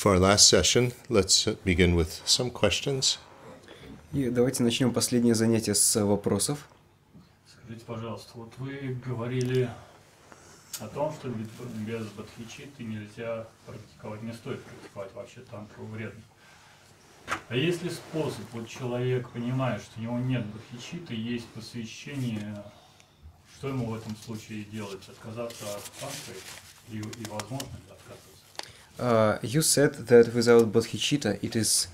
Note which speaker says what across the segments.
Speaker 1: for our last session. Let's uh, begin with some questions.
Speaker 2: И давайте начнем последнее занятие с э, вопросов. Скажите, пожалуйста, вот вы говорили о том, что без бодхичиты нельзя практиковать, не стоит практиковать вообще тантру вредно. А есть ли способ, вот человек понимает, что у него нет бодхичиты, есть
Speaker 1: посвящение, что ему в этом случае делать? Отказаться от тантры и, и возможно ли?
Speaker 2: Uh, you said that without bodhicitta it is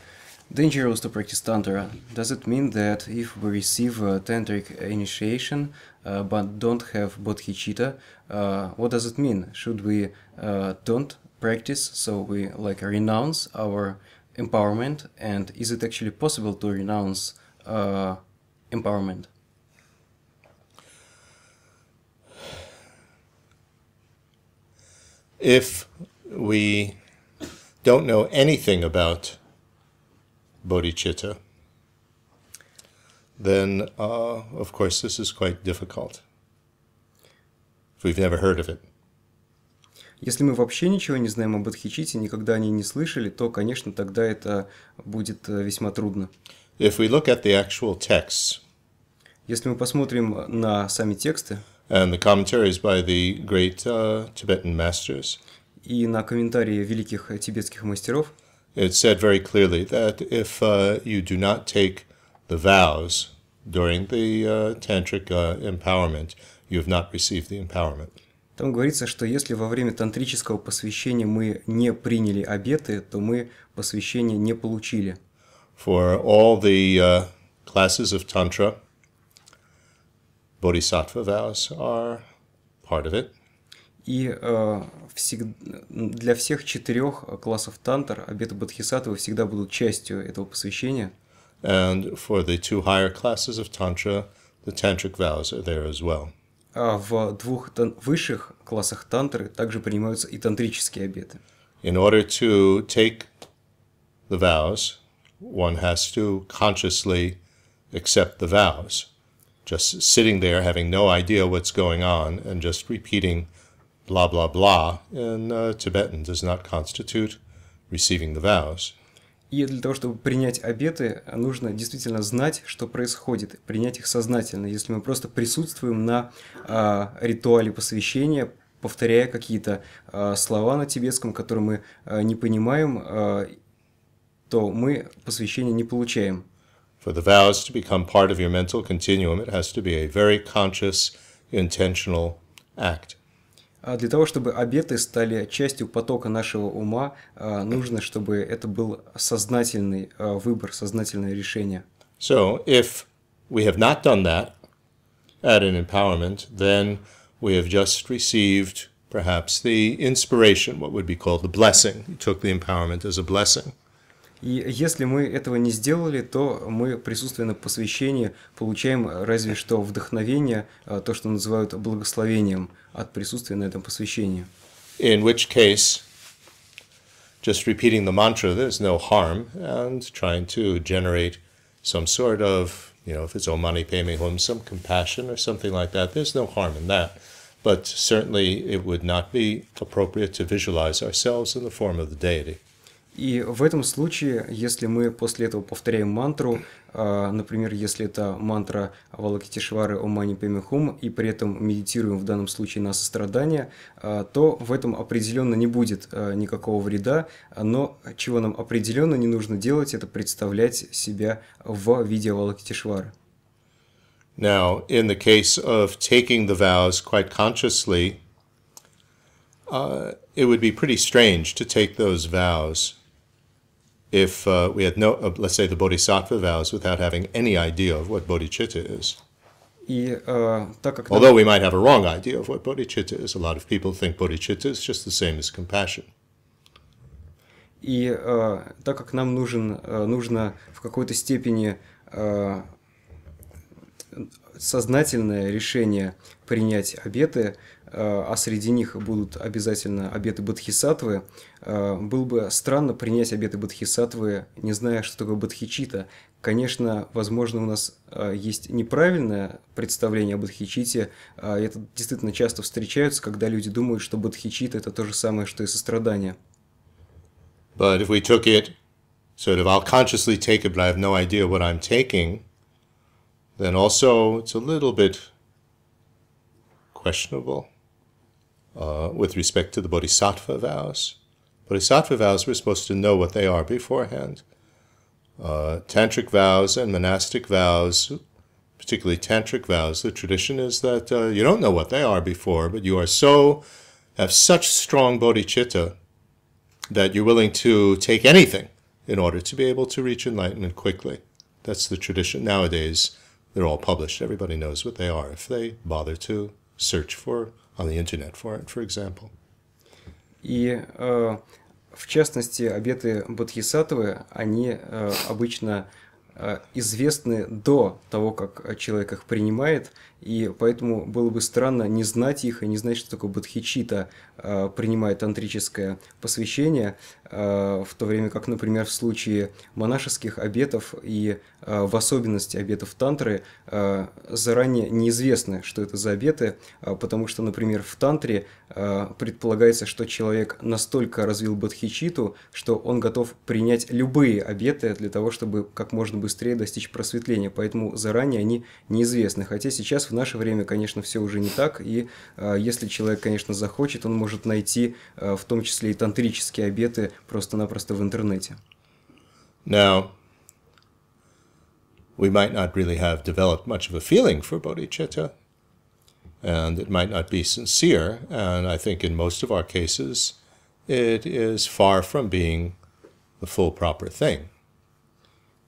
Speaker 2: dangerous to practice tantra. Does it mean that if we receive a tantric initiation uh, but don't have bodhicitta, uh, what does it mean? Should we uh, don't practice, so we like renounce our empowerment, and is it actually possible to renounce uh, empowerment?
Speaker 1: If we don't know anything about bodhicitta, then uh, of course this is quite difficult if we've never heard of it.
Speaker 2: Если мы вообще ничего не знаем о Бодхичите, никогда о ней не слышали, то, конечно, тогда это будет э, весьма трудно. If we
Speaker 1: look at the actual texts,
Speaker 2: если мы посмотрим на сами тексты,
Speaker 1: and the commentaries by the great uh, Tibetan masters, и на комментарии великих тибетских мастеров. It said very clearly that if uh, you do not take the vows during the uh, tantric uh, empowerment, you have not received the empowerment.
Speaker 2: Там говорится, что если во время тантрического посвящения мы не приняли обеты, то мы посвящение не
Speaker 1: получили. For all the uh, classes of tantra, bodhisattva vows are part of it.
Speaker 2: И uh, всегда, для всех четырех классов тантр обеты Бодхисаттвы всегда будут
Speaker 1: частью этого посвящения. And for the two higher classes of Tantra, the tantric vows are there as well.
Speaker 2: А в двух высших классах тантры также принимаются и тантрические обеты.
Speaker 1: In order to take the vows, one has to consciously accept the vows. Just sitting there having no idea what's going on and just repeating blah, blah, blah in uh, Tibetan does not constitute receiving the vows. И
Speaker 2: для того, чтобы принять обеты, нужно действительно знать, что происходит, принять их сознательно. Если мы просто присутствуем на э, ритуале посвящения, повторяя какие-то э, слова на тибетском, которые мы э, не понимаем, э, то
Speaker 1: мы посвящение не получаем. For the vows to become part of your mental continuum, it has to be a very conscious, intentional act.
Speaker 2: Для того, чтобы обеты стали частью потока нашего ума, нужно, чтобы это был сознательный выбор, сознательное решение.
Speaker 1: So, if we have not done that at an empowerment, then we have just received perhaps the inspiration, what would be called the blessing. You took the empowerment as a blessing.
Speaker 2: И если мы этого не сделали, то мы, присутствуя на посвящении, получаем разве что вдохновение, то, что называют благословением от присутствия на этом посвящении.
Speaker 1: In which case, just repeating the mantra, there's no harm, and trying to generate some sort of, you know, if it's Om Mani Padme Hum, some compassion or something like that, there's no harm in that. But certainly it would not be appropriate to visualize ourselves in the form of the deity.
Speaker 2: И в этом случае, если мы после этого повторяем мантру, а, например, если это мантра Валакитишвары О Мани и при этом медитируем в данном случае на сострадание, а, то в этом определенно не будет а, никакого вреда, но чего нам определенно не нужно делать, это представлять себя в виде Валакитишвары.
Speaker 1: Now, in the case of taking the vows quite consciously, uh, it would be pretty strange to take those vows if uh, we had no, uh, let's say, the bodhisattva vows without having any idea of what bodhicitta is.
Speaker 2: И, uh, Although we might
Speaker 1: have a wrong idea of what bodhicitta is, a lot of people think bodhicitta is just the same as compassion.
Speaker 2: И э, так как нам нужен, э, нужно в какой-то степени э, сознательное решение принять обеты, Э, а среди них будут обязательно обеты бодхисаттвы, э, было бы странно принять обеты бодхисаттвы, не зная, что такое бодхичита. Конечно, возможно, у нас э, есть неправильное представление о бодхичите. Это действительно часто встречается, когда люди думают, что бодхичита – это то же самое, что и сострадание.
Speaker 1: But if we took it, sort of, I'll consciously take it, but I have no idea what I'm taking, then also it's a little bit questionable. Uh, with respect to the bodhisattva vows. Bodhisattva vows, we're supposed to know what they are beforehand. Uh, tantric vows and monastic vows, particularly tantric vows, the tradition is that uh, you don't know what they are before, but you are so, have such strong bodhicitta that you're willing to take anything in order to be able to reach enlightenment quickly. That's the tradition. Nowadays, they're all published. Everybody knows what they are if they bother to search for on the internet for it, for example.
Speaker 2: И э, в частности, обеты Бодхисаттвы, они э, обычно э, известны до того, как человек их принимает, и поэтому было бы странно не знать их и не знать, что такое бодхичита принимает тантрическое посвящение, а, в то время как, например, в случае монашеских обетов и а, в особенности обетов тантры а, заранее неизвестно, что это за обеты, потому что, например, в тантре предполагается, что человек настолько развил бодхичиту, что он готов принять любые обеты для того, чтобы как можно быстрее достичь просветления, поэтому заранее они неизвестны, хотя сейчас в наше время, конечно, все уже не так, и если человек, конечно, захочет, он может найти в том числе и тантрические обеты просто-напросто в интернете.
Speaker 1: Now, we might not really have developed much of a feeling for bodhicitta, and it might not be sincere, and I think in most of our cases, it is far from being the full proper thing.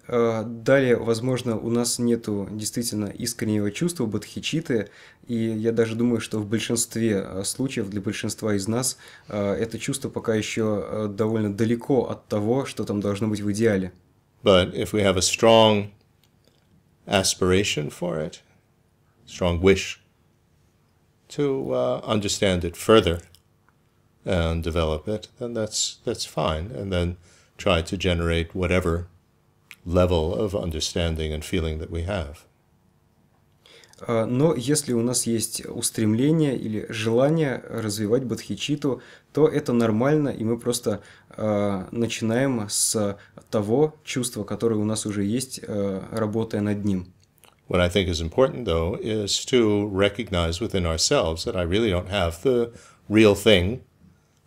Speaker 2: Э, далее, возможно, у нас нету действительно искреннего чувства бодхичиты, и я даже думаю, что в большинстве э, случаев для большинства из нас э, это чувство пока еще довольно далеко от того, что там должно быть в идеале.
Speaker 1: But if we have a strong aspiration for it, strong wish to uh, understand it further and develop it, then that's that's fine, and then try to generate whatever level of understanding and feeling that we have.
Speaker 2: Но если у нас есть устремление или желание развивать бодхичиту, то это нормально, и мы просто э, начинаем с того
Speaker 1: чувства, которое у нас уже есть, э, работая над ним. What I think is important, though, is to recognize within ourselves that I really don't have the real thing,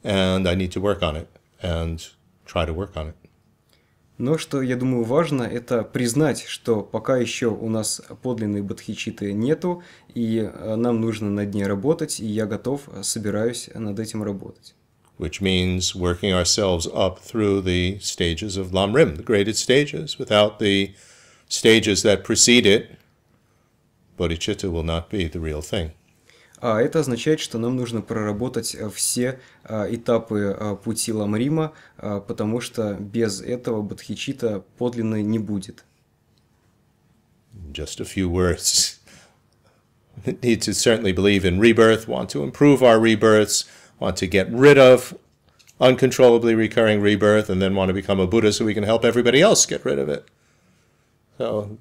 Speaker 1: and I need to work on it, and try to work on it.
Speaker 2: Но что, я думаю, важно, это признать, что пока еще у нас подлинные бодхичиты нету, и нам нужно над ней работать, и я готов, собираюсь над этим работать.
Speaker 1: Which means working ourselves up through the stages of Lamrim, the graded stages. Without the stages that precede it, bodhicitta will not be the real thing.
Speaker 2: А это означает, что нам нужно проработать все этапы пути Ламрима, потому что без этого Бадхичита
Speaker 1: подлинно не будет. Just a few words. Need to certainly believe in rebirth, want to improve our rebirths, want to get rid of uncontrollably recurring rebirth, and then want to become a Buddha so we can help everybody else get rid of it. So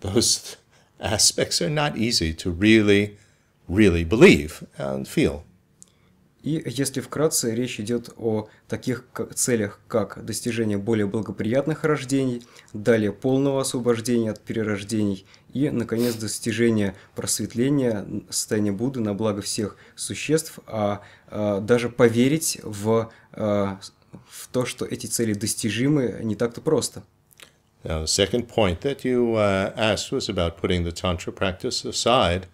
Speaker 1: those aspects are not easy to really really believe and feel. И если
Speaker 2: вкратце речь идет о таких целях, как достижение более благоприятных рождений, далее полного освобождения от перерождений и, наконец, достижение просветления, состояния Будды на благо всех существ, а, а даже поверить в, а, в то, что эти цели достижимы, не так-то просто.
Speaker 1: Now, the second point that you uh, asked was about putting the tantra practice aside –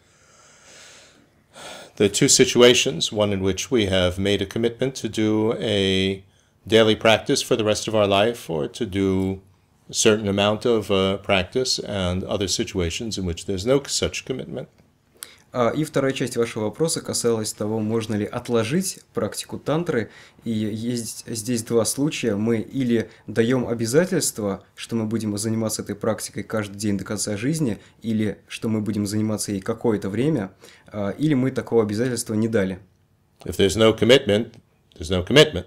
Speaker 1: the two situations, one in which we have made a commitment to do a daily practice for the rest of our life or to do a certain amount of uh, practice and other situations in which there's no such commitment. А, и вторая часть вашего вопроса касалась того, можно ли отложить практику
Speaker 2: тантры. И есть здесь два случая. Мы или даем обязательство, что мы будем заниматься этой практикой каждый день до конца жизни, или что мы будем заниматься ей какое-то время, а, или мы такого обязательства не дали.
Speaker 1: If there's no commitment, there's no commitment.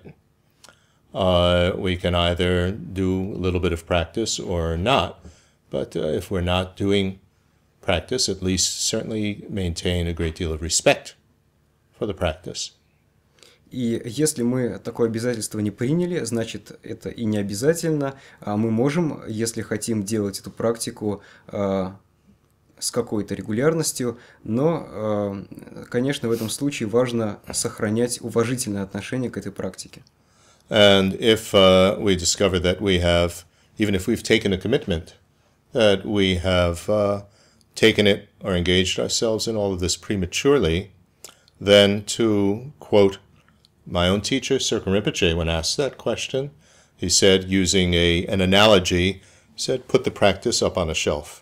Speaker 1: Uh, we can either do a little bit of practice or not. But uh, if we're not doing practice, at least certainly maintain a great deal of respect for the practice.
Speaker 2: И если мы такое обязательство не приняли, значит это и не обязательно, а мы можем, если хотим делать эту практику э, с какой-то регулярностью, но, э, конечно, в этом случае важно сохранять уважительное отношение к этой практике.
Speaker 1: And if uh, we discover that we have, even if we've taken a commitment, that we have uh, taken it or engaged ourselves in all of this prematurely, then to quote my own teacher, Sirkin Rinpoche, when asked that question, he said, using a, an analogy, said, put the practice up on a shelf.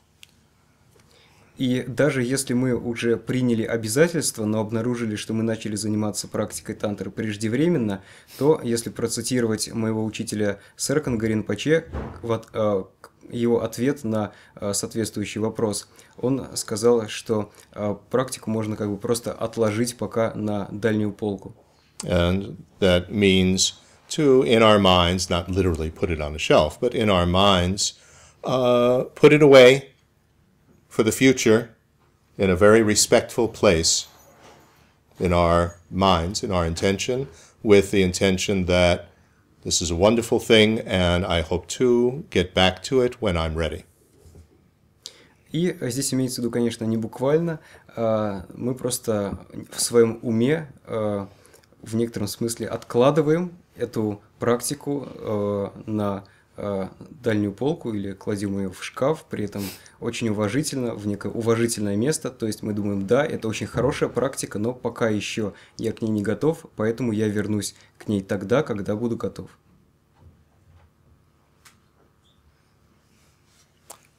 Speaker 2: И даже если мы уже приняли обязательства, но обнаружили, что мы начали заниматься практикой тантры преждевременно, то, если процитировать моего учителя Серкан Гаринпаче, вот, его ответ на соответствующий вопрос, он сказал, что практику можно как бы просто отложить пока на дальнюю полку.
Speaker 1: And that means to, in our minds, not literally put it on a shelf, but in our minds, uh, put it away for the future in a very respectful place in our minds, in our intention, with the intention that This is a wonderful thing, and I hope to get back to it when I'm ready.
Speaker 2: И здесь имеется в виду, конечно, не буквально. Мы просто в своем уме, в некотором смысле, откладываем эту практику на Э, дальнюю полку или кладем ее в шкаф, при этом очень уважительно, в некое уважительное место. То есть мы думаем, да, это очень хорошая практика, но пока еще я к ней не готов, поэтому я вернусь к ней тогда, когда буду готов.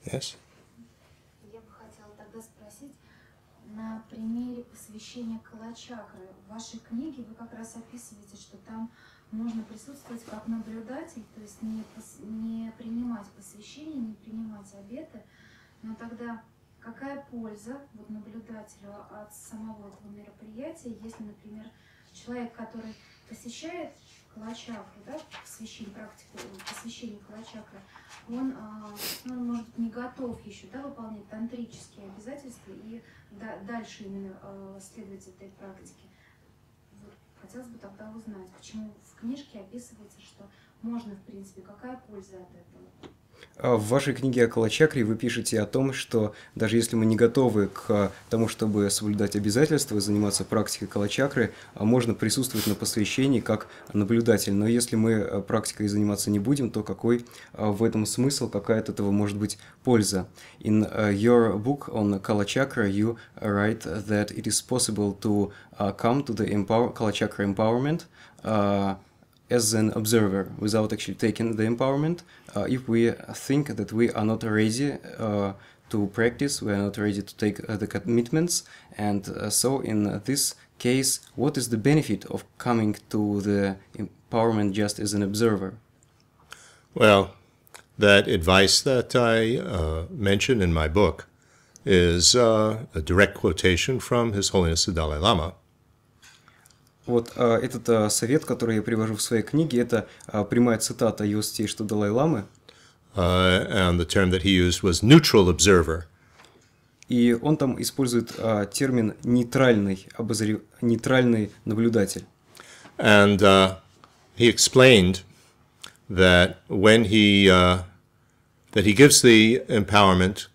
Speaker 1: Yes. Я бы хотела
Speaker 2: тогда спросить, на примере посвящения калачакры в вашей книге вы как раз описываете, что там можно присутствовать как наблюдатель, то есть не, пос, не принимать посвящение, не принимать обеты, но тогда какая польза вот, наблюдателю от самого этого мероприятия, если, например, человек, который посещает калачакру, да, посвящение, практику посвящения калачакры, он, а, он ну, может быть не готов еще да, выполнять тантрические обязательства и да, дальше именно а, следовать этой практике. Хотелось бы тогда узнать, почему в книжке описывается, что можно, в принципе, какая польза от этого? А в вашей книге о Калачакре вы пишете о том, что даже если мы не готовы к а, тому, чтобы соблюдать обязательства и заниматься практикой Калачакры, а можно присутствовать на посвящении как наблюдатель. Но если мы практикой заниматься не будем, то какой в этом смысл, какая от этого может быть польза? In your book on Kalachakra you write that it is possible to come to the empower Kalachakra empowerment uh, as an observer without actually taking the empowerment uh, if we think that we are not ready uh, to practice, we are not ready to take uh, the commitments. And uh, so, in this case, what is the benefit of coming to the empowerment just as an observer?
Speaker 1: Well, that advice that I uh, mention in my book is uh, a direct quotation from His Holiness the Dalai Lama Вот а, этот а,
Speaker 2: совет, который я привожу в своей книге, это а, прямая цитата Йостей что Далай-ламы.
Speaker 1: Uh, and the term that he used was neutral observer.
Speaker 2: И он там использует uh, термин нейтральный обозрев... нейтральный наблюдатель.
Speaker 1: And uh, he explained that when he uh, that he gives the empowerment,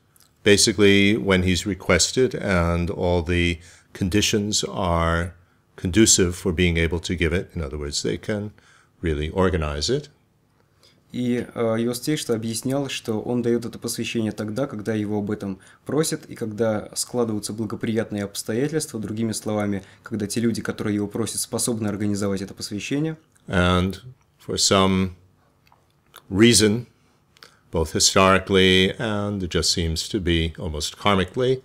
Speaker 1: basically when he's requested and all the conditions are conducive for being able to give it. In other words, they can really organize it.
Speaker 2: И его э, Стейшта объяснял, что он дает это посвящение тогда, когда его об этом просят, и когда складываются благоприятные обстоятельства, другими словами, когда те люди, которые его просят, способны организовать это
Speaker 1: посвящение. And for some reason, both historically and it just seems to be almost karmically, uh,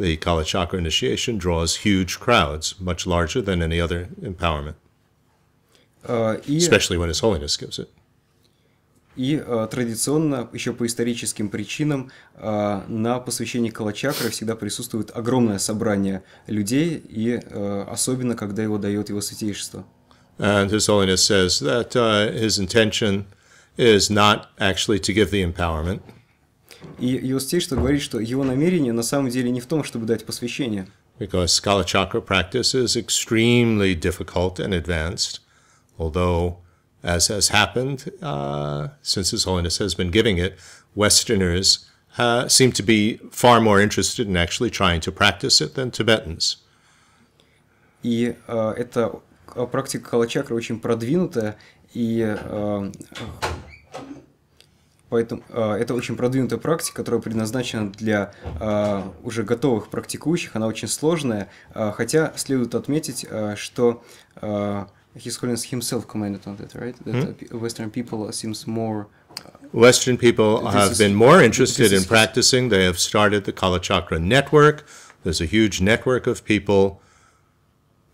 Speaker 1: The Kala Chakra initiation draws huge crowds, much larger than any other empowerment,
Speaker 2: uh, и, especially
Speaker 1: when His Holiness gives it.
Speaker 2: И э, традиционно, еще по историческим причинам, э, на посвящении Калачакры всегда присутствует огромное собрание людей, и э, особенно, когда его дает его святейшество.
Speaker 1: And His Holiness says that uh, his intention is not actually to give the empowerment –
Speaker 2: И Иостейшту говорит, что его намерение на самом деле не в том, чтобы дать
Speaker 1: посвящение. Because Skala Chakra practice is extremely difficult and advanced, although, as has happened uh, since His Holiness has been giving it, Westerners uh, seem to be far more interested in actually trying to practice it than Tibetans.
Speaker 2: И uh, эта практика калачакры очень продвинутая, и uh, Поэтому э, это очень продвинутая практика, которая предназначена для э, уже готовых практикующих, она очень сложная, э, хотя следует отметить, э, что э, His Holiness himself commented on that, right? That mm-hmm. Western people seems more...
Speaker 1: Western people this have is, been more interested in practicing. They have started the Kalachakra network. There's a huge network of people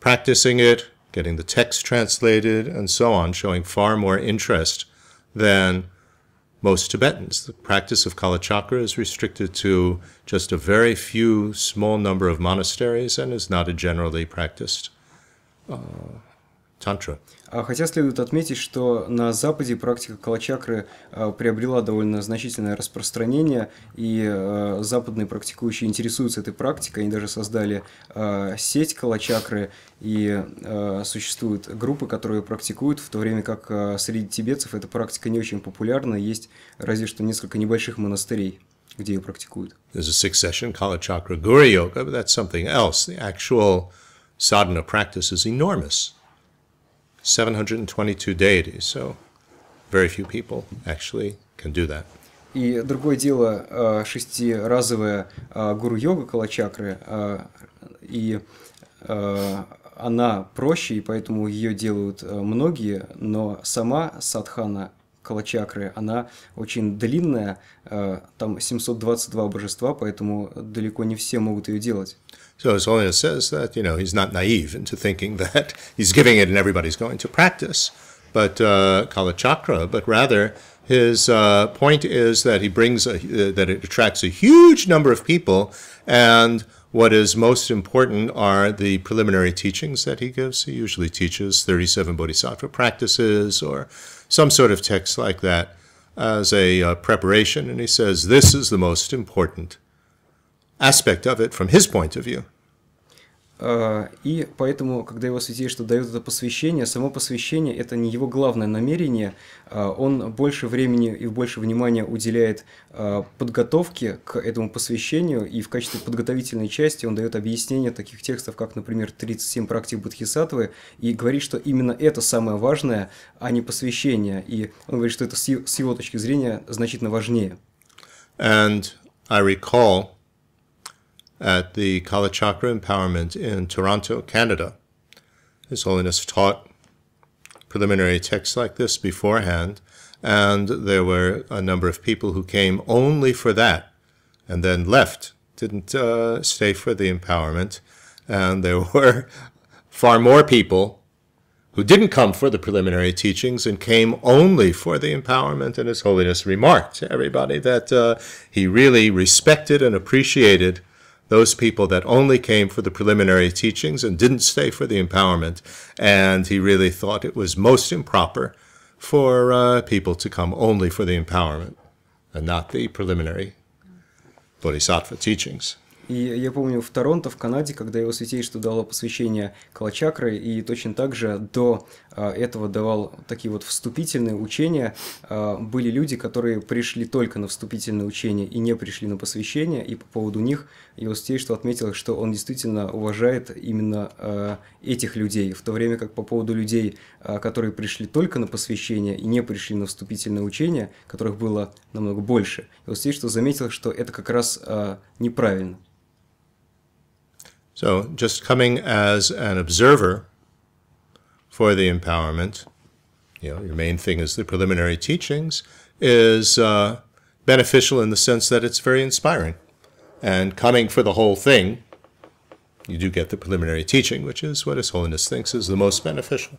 Speaker 1: practicing it, getting the text translated, and so on, showing far more interest than most Tibetans. The practice of Kalachakra is restricted to just a very few small number of monasteries and is not a generally practiced uh, Tantra.
Speaker 2: А хотя следует отметить, что на Западе практика калачакры а, приобрела довольно значительное распространение, и а, западные практикующие интересуются этой практикой, они даже создали сеть калачакры, и существуют группы, которые практикуют, в то время как среди тибетцев эта практика не очень популярна, есть разве что
Speaker 1: несколько небольших монастырей где ее практикуют. There's a succession, Kalachakra Guru Yoga, but that's something else. The actual sadhana practice is enormous. 722 deities, so very few people actually can do that.
Speaker 2: И другое дело, э, шестиразовая э, гуру-йога Калачакры, э, и она проще, и поэтому ее делают многие, но сама садхана Калачакры, она очень
Speaker 1: длинная, там 722 божества, поэтому далеко не все могут ее делать. So as Holiness says that, you know, he's not naive into thinking that he's giving it and everybody's going to practice, but uh, Kalachakra, but rather his uh, point is that he brings, a, uh, that it attracts a huge number of people, and what is most important are the preliminary teachings that he gives. He usually teaches 37 Bodhisattva practices or some sort of text like that as a uh, preparation, and he says, this is the most important. aspect of it from his point of view.
Speaker 2: Uh, и поэтому, когда его святейшество дает это посвящение, само посвящение – это не его главное намерение, uh, он больше времени и больше внимания уделяет uh, подготовке к этому посвящению, и в качестве подготовительной части он дает объяснение таких текстов, как, например, 37 практик Бодхисаттвы, и говорит, что именно это самое важное, а не посвящение, и он говорит, что это с его точки зрения значительно
Speaker 1: важнее. And I recall at the Kalachakra Empowerment in Toronto, Canada. His Holiness taught preliminary texts like this beforehand, and there were a number of people who came only for that and then left, didn't uh, stay for the empowerment. And there were far more people who didn't come for the preliminary teachings and came only for the empowerment. And His Holiness remarked to everybody that uh, he really respected and appreciated those people that only came for the preliminary teachings and didn't stay for the empowerment. And he really thought it was most improper for uh, people to come only for the empowerment and not the preliminary bodhisattva teachings.
Speaker 2: И я помню в Торонто, в Канаде, когда его святейшество дало посвящение Калачакры, и точно так же до А, этого давал такие вот вступительные учения. А, были люди, которые пришли только на вступительные учения и не пришли на посвящение, и по поводу них Иосиф что отметил, что он действительно уважает именно а, этих людей, в то время как по поводу людей, которые пришли только на посвящение и не пришли на вступительное учение, которых было намного больше, Иосиф что заметил, что это как раз неправильно.
Speaker 1: So, just coming as an observer for the empowerment, you know, your main thing is the preliminary teachings, is uh, beneficial in the sense that it's very inspiring. And coming for the whole thing, you do get the preliminary teaching, which is what His Holiness thinks is the most beneficial.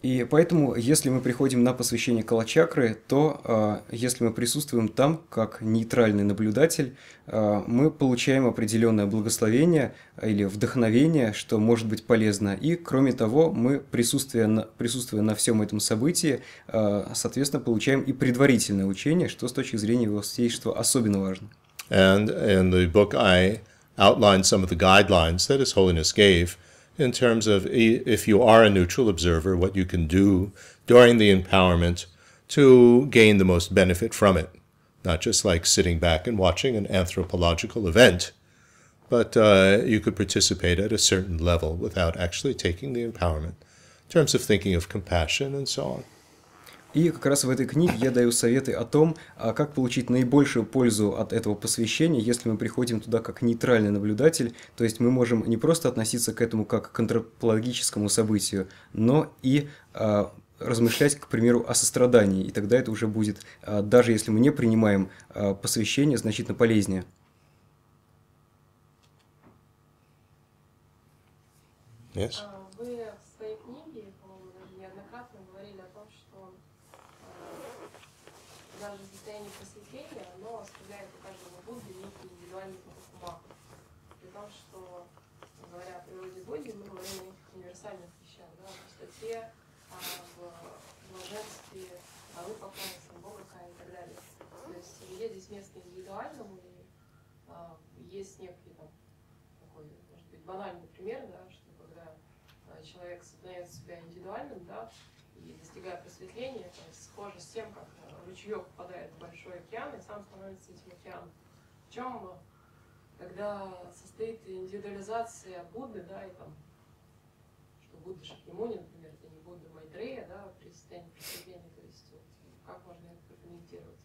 Speaker 1: И
Speaker 2: поэтому, если мы приходим на посвящение калачакры, то э, если мы присутствуем там как нейтральный наблюдатель, э, мы получаем определенное благословение или вдохновение, что может быть полезно. И кроме того, мы, присутствуя на, присутствуя на всем этом событии, э, соответственно, получаем и предварительное учение, что с точки зрения его
Speaker 1: свидетельства особенно важно. And in the book I outlined some of the guidelines that His Holiness gave – in terms of if you are a neutral observer, what you can do during the empowerment to gain the most benefit from it. Not just like sitting back and watching an anthropological event, but uh, you could participate at a certain level without actually taking the empowerment in terms of thinking of compassion and so on. И как раз в этой книге я даю советы о том, а, как получить
Speaker 2: наибольшую пользу от этого посвящения, если мы приходим туда как нейтральный наблюдатель, то есть мы можем не просто относиться к этому как к антропологическому событию, но и а, размышлять, к примеру, о сострадании, и тогда это уже будет, а, даже если мы не принимаем посвящение, значительно полезнее.
Speaker 1: Yes. ручеек попадает в большой океан и сам становится этим океаном. В чем когда состоит индивидуализация Будды, да, и там, что Будда Шакьямуни, например, это не Будда Майтрея, да, а при состоянии просветления, то есть вот, как можно
Speaker 2: это прокомментировать?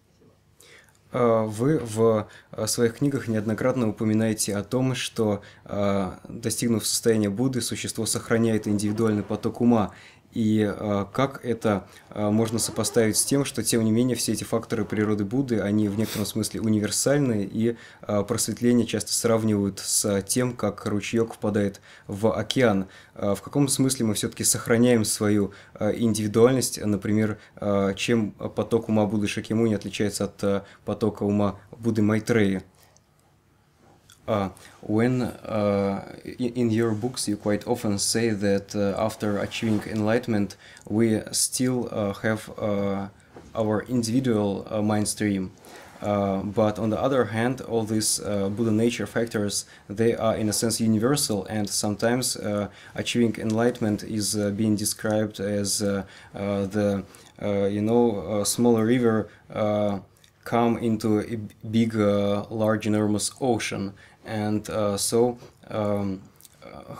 Speaker 2: А, вы в э, своих книгах неоднократно упоминаете о том, что, э, достигнув состояния Будды, существо сохраняет индивидуальный поток ума и э, как это э, можно сопоставить с тем, что, тем не менее, все эти факторы природы Будды, они в некотором смысле универсальны, и э, просветление часто сравнивают с тем, как ручеек впадает в океан. В каком смысле мы все-таки сохраняем свою индивидуальность, например, чем поток ума Будды Шакимуни отличается от потока ума Будды Майтрея? Uh, when uh, in your books you quite often say that uh, after achieving enlightenment we still uh, have uh, our individual uh, mind stream but on the other hand all these buddha nature factors they are in a sense universal and sometimes achieving enlightenment is being described as the you know a small river come into a big large enormous ocean and uh, so um,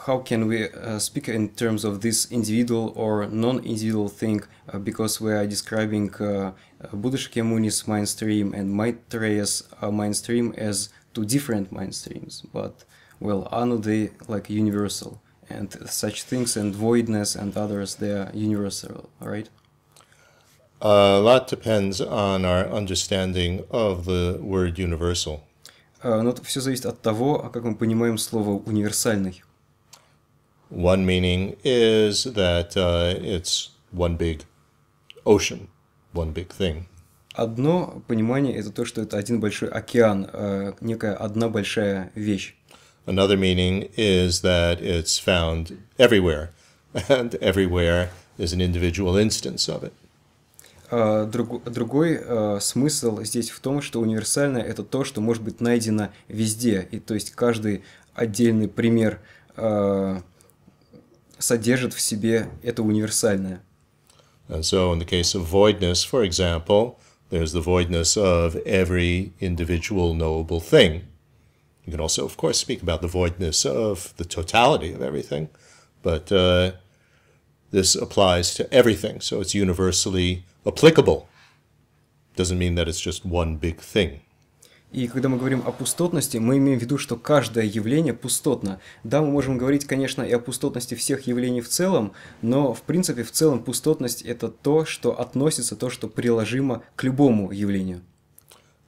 Speaker 2: how can we uh, speak in terms of this individual or non-individual thing uh, because we are describing Buddhist Buddha mainstream and Maitreya's mainstream as two different mainstreams, but well, are they like universal? And such things and voidness and others, they are universal,
Speaker 1: right? A lot depends on our understanding of the word universal. но все зависит от того, как мы понимаем слово «универсальный». One meaning is that uh, it's one big ocean, one big thing.
Speaker 2: Одно понимание – это то, что это один большой океан, э, некая одна большая
Speaker 1: вещь. Another meaning is that it's found everywhere, and everywhere is an individual instance of it
Speaker 2: друг, другой э, смысл здесь в том, что универсальное это то, что может быть найдено везде, и то есть каждый отдельный пример
Speaker 1: э, содержит в себе это универсальное. And so in the case of voidness, for example, there's the voidness of every individual knowable thing. You can also, of course, speak about the voidness of the totality of everything, but uh, this applies to everything. So it's universally applicable doesn't mean that it's just one big thing.
Speaker 2: И когда мы говорим о пустотности, мы имеем в виду, что каждое явление пустотно. Да, мы можем говорить, конечно, и о пустотности всех явлений в целом, но в принципе в целом пустотность это то, что относится, то, что приложимо к
Speaker 1: любому явлению.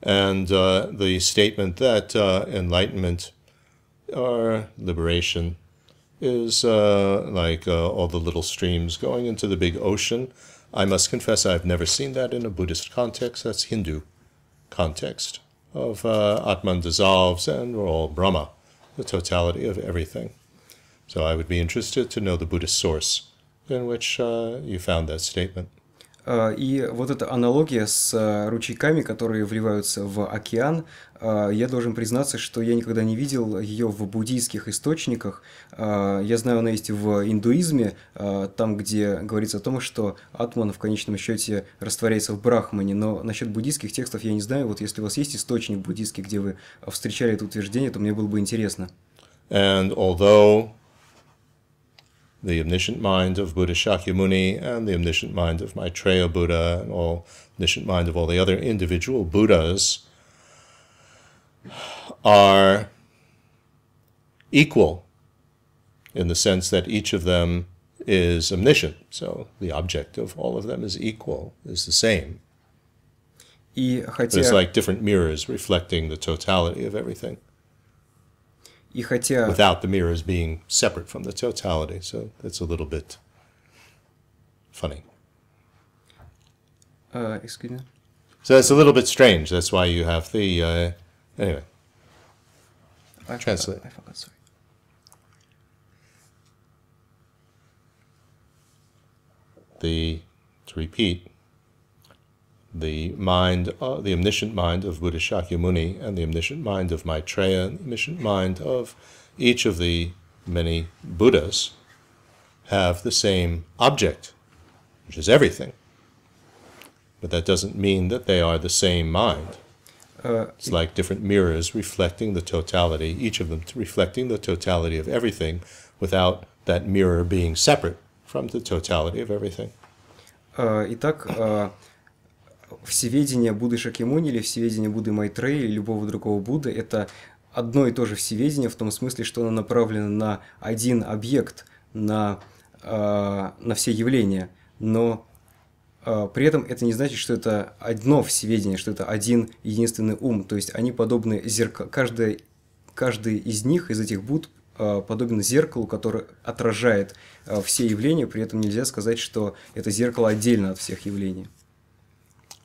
Speaker 1: And uh, the statement that uh, enlightenment or liberation is uh, like uh, all the little streams going into the big ocean – I must confess I've never seen that in a Buddhist context. That's Hindu context of uh, Atman dissolves and we're all Brahma, the totality of everything. So I would be interested to know the Buddhist source in which uh, you found that statement.
Speaker 2: Э, и вот эта аналогия с э, ручейками, которые вливаются в океан, э, я должен признаться, что я никогда не видел ее в буддийских источниках. Я знаю, она есть в индуизме, там, где говорится о том, что атман в конечном счете растворяется в брахмане. Но насчет буддийских текстов я не знаю. Вот если у вас есть источник буддийский, где вы встречали это утверждение, то мне было бы интересно. And
Speaker 1: although the omniscient mind of Buddha Shakyamuni and the omniscient mind of Maitreya Buddha and all omniscient mind of all the other individual Buddhas are equal in the sense that each of them is omniscient. So the object of all of them is equal, is the same. But it's like different mirrors reflecting the totality of everything. И хотя... Without the mirrors being separate from the totality. So that's a little bit funny.
Speaker 2: Uh, excuse me?
Speaker 1: So it's a little bit strange. That's why you have the... Uh, anyway. I Translate. Forgot, I forgot, sorry. The... To repeat, the mind, uh, the omniscient mind of Buddha Shakyamuni and the omniscient mind of Maitreya and the omniscient mind of each of the many Buddhas have the same object, which is everything. But that doesn't mean that they are the same mind. Uh, it's like different mirrors reflecting the totality, each of them reflecting the totality of everything without that mirror being separate from the totality of everything.
Speaker 2: Uh, итак, всеведение Будды Шакимуни или всеведение Будды майтрей или любого другого Будды – это одно и то же всеведение в том смысле, что оно направлено на один объект, на, э, на все явления, но э, при этом это не значит, что это одно всеведение, что это один единственный ум, то есть они подобны зеркалу, каждый, каждый из них, из этих Будд, э, а, подобен зеркалу, который отражает э, все явления, при этом нельзя сказать, что это зеркало
Speaker 1: отдельно от всех явлений.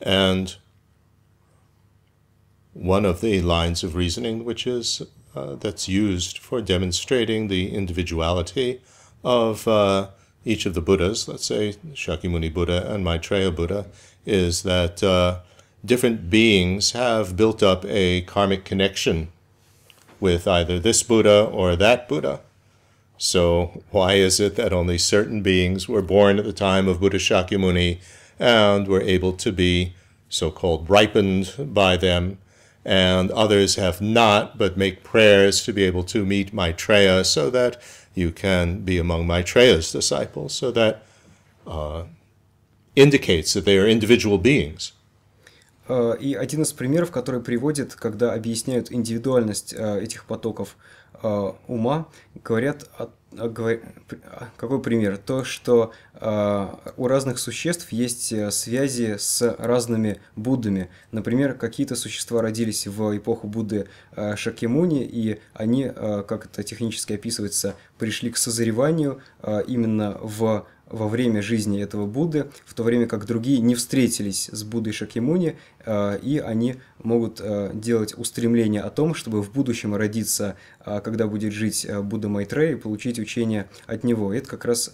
Speaker 1: And one of the lines of reasoning which is uh, that's used for demonstrating the individuality of uh, each of the Buddhas, let's say Shakyamuni Buddha and Maitreya Buddha, is that uh, different beings have built up a karmic connection with either this Buddha or that Buddha. So why is it that only certain beings were born at the time of Buddha Shakyamuni and were able to be so called ripened by them. And others have not, but make prayers to be able to meet Maitreya so that you can be among Maitreya's disciples. So that uh, indicates that they are individual beings.
Speaker 2: Э, и один из примеров, который приводит, когда объясняют индивидуальность э, этих потоков э, ума, говорят о А, а, какой пример? То, что э, у разных существ есть э, связи с разными Буддами. Например, какие-то существа родились в эпоху Будды э, Шакьямуни, и они, э, как это технически описывается, пришли к созреванию э, именно в во время жизни этого Будды, в то время как другие не встретились с Буддой Шакьямуни, э, и они могут э, делать устремление о том, чтобы в будущем родиться, э, когда будет жить Будда Майтрея, и получить учение от него. И это как раз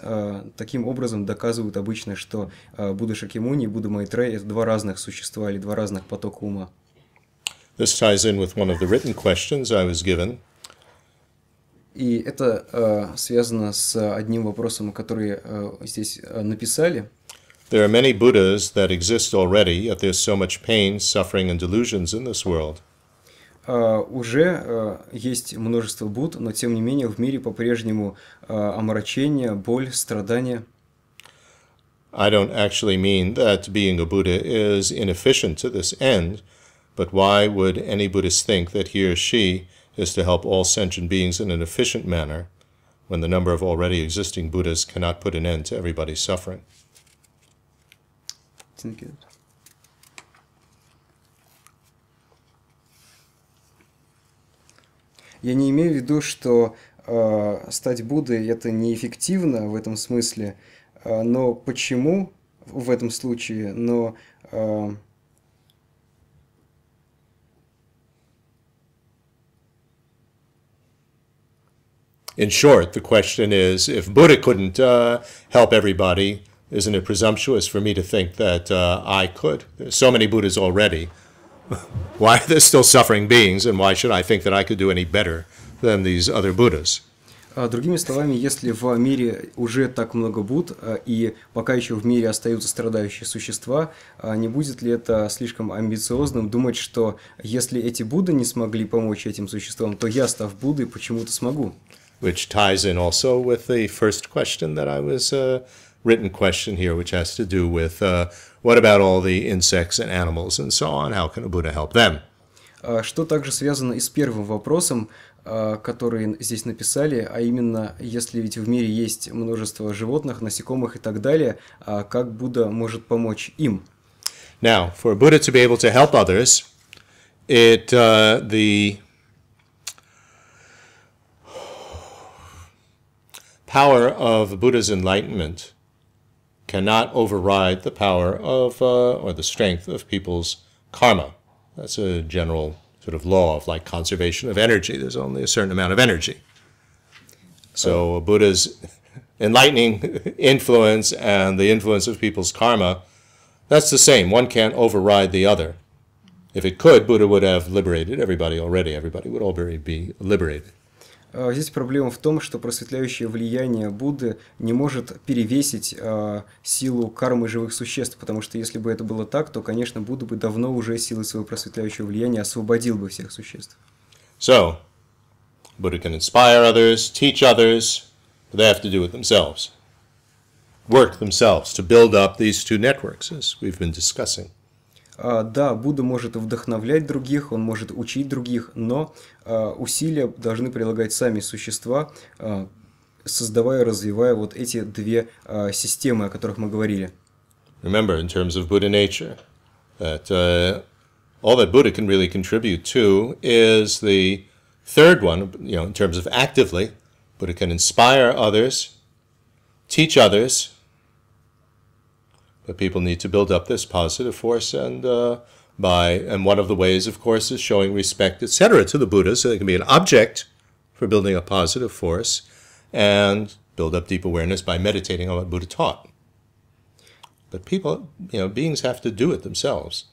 Speaker 2: таким образом доказывают обычно, что Будда Шакьямуни и Будда Майтрея – это два разных существа или два разных потока ума.
Speaker 1: This ties in with one of the written questions I was given.
Speaker 2: И это э, связано с одним вопросом, который э, здесь э, написали.
Speaker 1: There are many Buddhas that exist already, yet there's so much pain, suffering, and delusions in this world.
Speaker 2: Uh, уже uh, есть множество Буд, но тем не менее в мире по-прежнему uh, омрачение, боль, страдания.
Speaker 1: I don't actually mean that being a Buddha is inefficient to this end, but why would any Buddhist think that he or she is to help all sentient beings in an efficient manner when the number of already existing Buddhas cannot put an end to everybody's suffering.
Speaker 2: Isn't good. Я не имею в виду, что э, стать Буддой это неэффективно в этом смысле, э, но почему в этом случае, но э,
Speaker 1: in short, the question is if Buddha couldn't uh, help everybody, isn't it presumptuous for me to think that uh, I could? There's so many Buddhas already. why are there still suffering beings, and why should I think that I could do any better than these other Buddhas?
Speaker 2: Другими словами, если в мире уже так много Буд и пока еще в мире остаются страдающие существа, не будет ли это слишком амбициозным думать, что если
Speaker 1: эти Будды не смогли помочь этим существам, то я, став Буддой, почему-то смогу? which ties in also with the first question that I was uh, written question here, which has to do with uh, what about all the insects and animals and so on? How can a Buddha help them?
Speaker 2: Что также связано и с первым вопросом, который здесь написали, а именно, если ведь в мире есть множество животных, насекомых и так далее, как Будда
Speaker 1: может помочь им? Now, for Buddha to be able to help others, it uh, the power of Buddha's enlightenment cannot override the power of uh, or the strength of people's karma. That's a general sort of law of like conservation of energy. There's only a certain amount of energy. So oh. Buddha's enlightening influence and the influence of people's karma, that's the same. One can't override the other. If it could, Buddha would have liberated everybody already. Everybody would already be liberated.
Speaker 2: А, здесь проблема в том, что просветляющее влияние Будды не может перевесить а, силу кармы живых существ, потому что если бы это было так, то, конечно, Будда бы давно уже силой своего просветляющего влияния освободил бы всех существ.
Speaker 1: So, Buddha can inspire others, teach others, but they have to do it themselves. Work themselves to build up these two networks, as we've been discussing.
Speaker 2: Да, Будда может вдохновлять других, он может учить других, но усилия должны прилагать сами существа, создавая, развивая вот эти две системы, о которых мы говорили.
Speaker 1: Remember, in terms of Buddha nature, that uh, all that Buddha can really contribute to is the third one, you know, in terms of actively, Buddha can inspire others, teach others, But people need to build up this positive force, and uh, by and one of the ways, of course, is showing respect, etc., to the Buddha, so they can be an object for building a positive force, and build up deep awareness by meditating on what Buddha taught. But people, you know, beings have to do it themselves.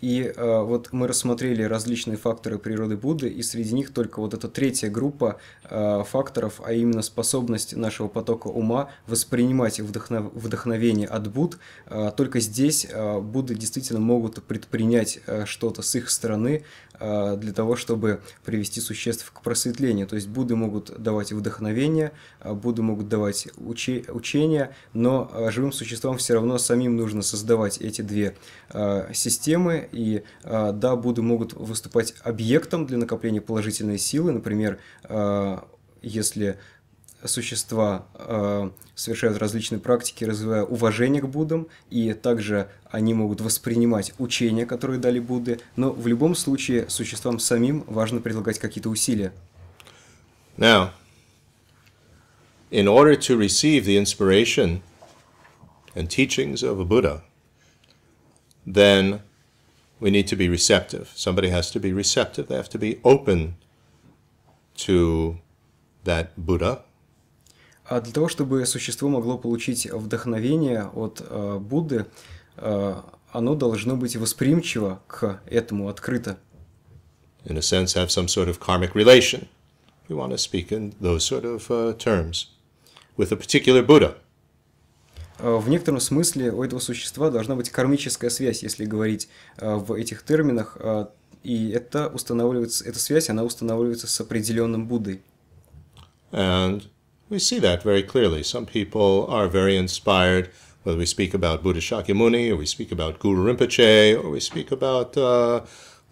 Speaker 1: И э, вот мы рассмотрели
Speaker 2: различные факторы природы Будды, и среди них только вот эта третья группа э, факторов, а именно способность нашего потока ума воспринимать вдохнов... вдохновение от Буд. Э, только здесь э, Будды действительно могут предпринять э, что-то с их стороны э, для того, чтобы привести существ к просветлению. То есть Будды могут давать вдохновение, э, Будды могут давать учи... учения, но э, живым существам все равно самим нужно создавать эти две э, системы силы, и а, да, Будды могут выступать объектом для накопления положительной силы, например, а, если существа э, совершают различные практики, развивая уважение к Буддам, и также они могут воспринимать учения, которые дали Будды, но в любом случае существам самим важно предлагать какие-то усилия.
Speaker 1: Now, in order to receive the inspiration and teachings of a Buddha, then we need to be receptive. Somebody has to be receptive. They have to be open to that Buddha.
Speaker 2: А для того, чтобы существо могло получить вдохновение от э, Будды, э, оно должно быть восприимчиво к этому открыто.
Speaker 1: In a sense, have some sort of karmic relation. We want to speak in those sort of uh, terms with a particular Buddha.
Speaker 2: в некотором смысле у этого существа должна быть кармическая связь, если говорить в этих терминах, и это устанавливается, эта связь, она устанавливается с определенным Буддой.
Speaker 1: And we see that very clearly. Some people are very inspired, whether we speak about Buddha Shakyamuni, or we speak about Guru Rinpoche, or we speak about uh,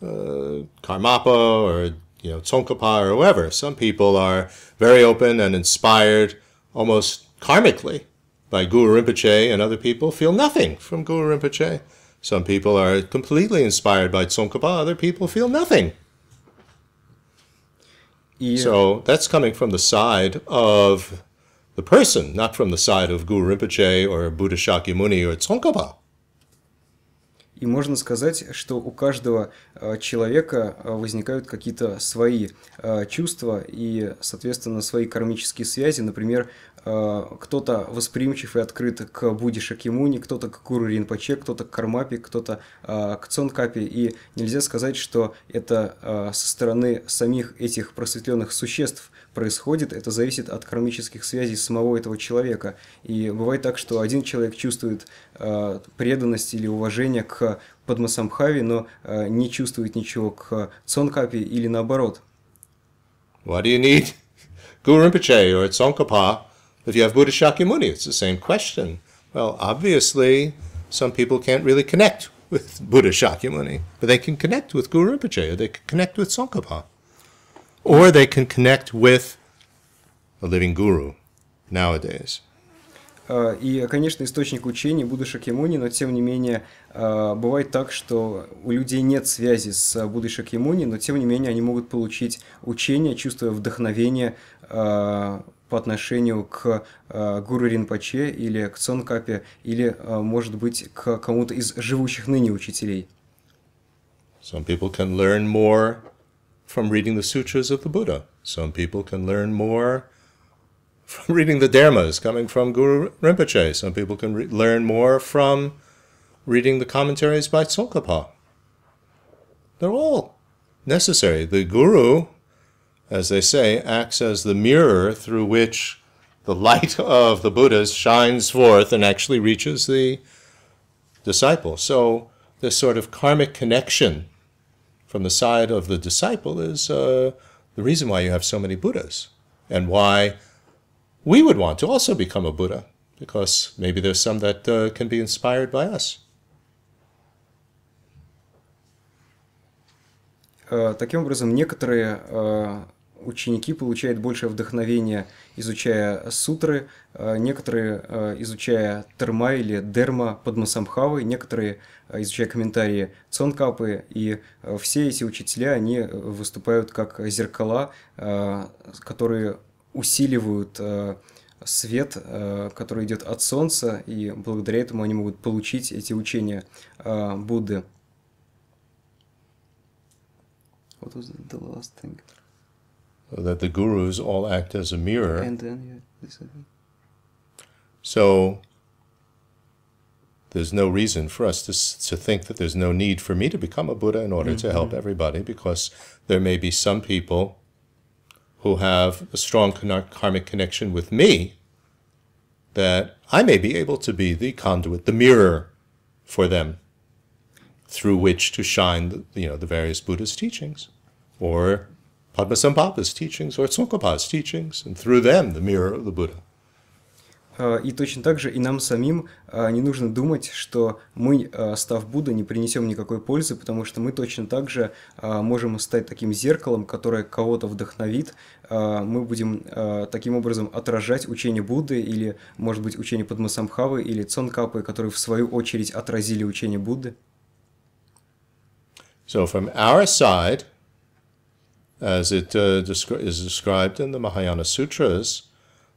Speaker 1: uh, Karmapa, or you know Tsongkhapa, or whoever. Some people are very open and inspired, almost karmically, by Guru Rinpoche and other people feel nothing from Guru Rinpoche. Some people are completely inspired by Tsongkhapa, other people feel nothing. Yeah. So that's coming from the side of the person, not from the side of Guru Rinpoche or Buddha Shakyamuni or Tsongkhapa.
Speaker 2: И можно сказать, что у каждого э, человека э, возникают какие-то свои э, чувства и, соответственно, свои кармические связи. Например, Э, кто-то восприимчив и открыт к Будде Шакимуни, кто-то к Гуру Ринпоче, кто-то к Кармапе, кто-то э, к Цонкапе, и нельзя сказать, что это э, со стороны самих этих просветленных существ происходит, это зависит от кармических связей самого этого человека. И бывает так, что один человек чувствует преданность или уважение к Падмасамхаве, но не чувствует ничего к Цонкапе или наоборот.
Speaker 1: What do you need? Guru Rinpoche or Tsongkhapa If you have Buddha Shakyamuni, it's the same question. Well, obviously, some people can't really connect with Buddha Shakyamuni, but they can connect with Guru Rinpoche, or they can connect with Tsongkhapa, or they can connect with a living guru nowadays.
Speaker 2: И, конечно, источник учения Будда Шакьямуни, но тем не менее бывает так, что у людей нет связи с Буддой Шакьямуни, но тем не менее они могут получить учение, чувствуя вдохновение по отношению к э, Гуру Ринпоче или к Цонкапе, или, э, может быть,
Speaker 1: к кому-то из живущих ныне учителей. Some people can learn more from reading the sutras of the Buddha. Some people can learn more from reading the dharmas coming from Guru Rinpoche. Some people can re- learn more from reading the commentaries by Tsongkhapa. They're all necessary. The Guru as they say, acts as the mirror through which the light of the Buddhas shines forth and actually reaches the disciple. So, this sort of karmic connection from the side of the disciple is uh, the reason why you have so many Buddhas and why we would want to also become a Buddha, because maybe there's some that uh, can be inspired by us.
Speaker 2: Э, таким образом, некоторые э, ученики получают большее вдохновение, изучая сутры, э, некоторые э, изучая терма или дерма под масамхавой, некоторые э, изучая комментарии цонкапы, и все эти учителя, они выступают как зеркала, которые усиливают свет, который идет от солнца, и благодаря этому они могут получить эти учения Будды. What was the last thing?
Speaker 1: that the gurus all act as a mirror. And
Speaker 2: then, yeah, hmm.
Speaker 1: So there's no reason for us to, to think that there's no need for me to become a Buddha in order mm -hmm. to help mm-hmm. everybody, because there may be some people who have a strong karmic connection with me that I may be able to be the conduit, the mirror for them through which to shine the, you know the various Buddhist teachings or Padmasampada's teachings or Tsongkhapa's teachings, and through them the mirror of the Buddha.
Speaker 2: А, и точно так же и нам самим а, не нужно думать, что мы, а, став Будда, не принесем никакой пользы, потому что мы точно так же можем стать таким зеркалом, которое кого-то вдохновит. Мы будем таким образом отражать учение Будды или, может быть, учение Падмасамхавы или Цонкапы, которые в свою очередь
Speaker 1: отразили учение Будды. So from our side, as it uh, descri is described in the Mahayana Sutras,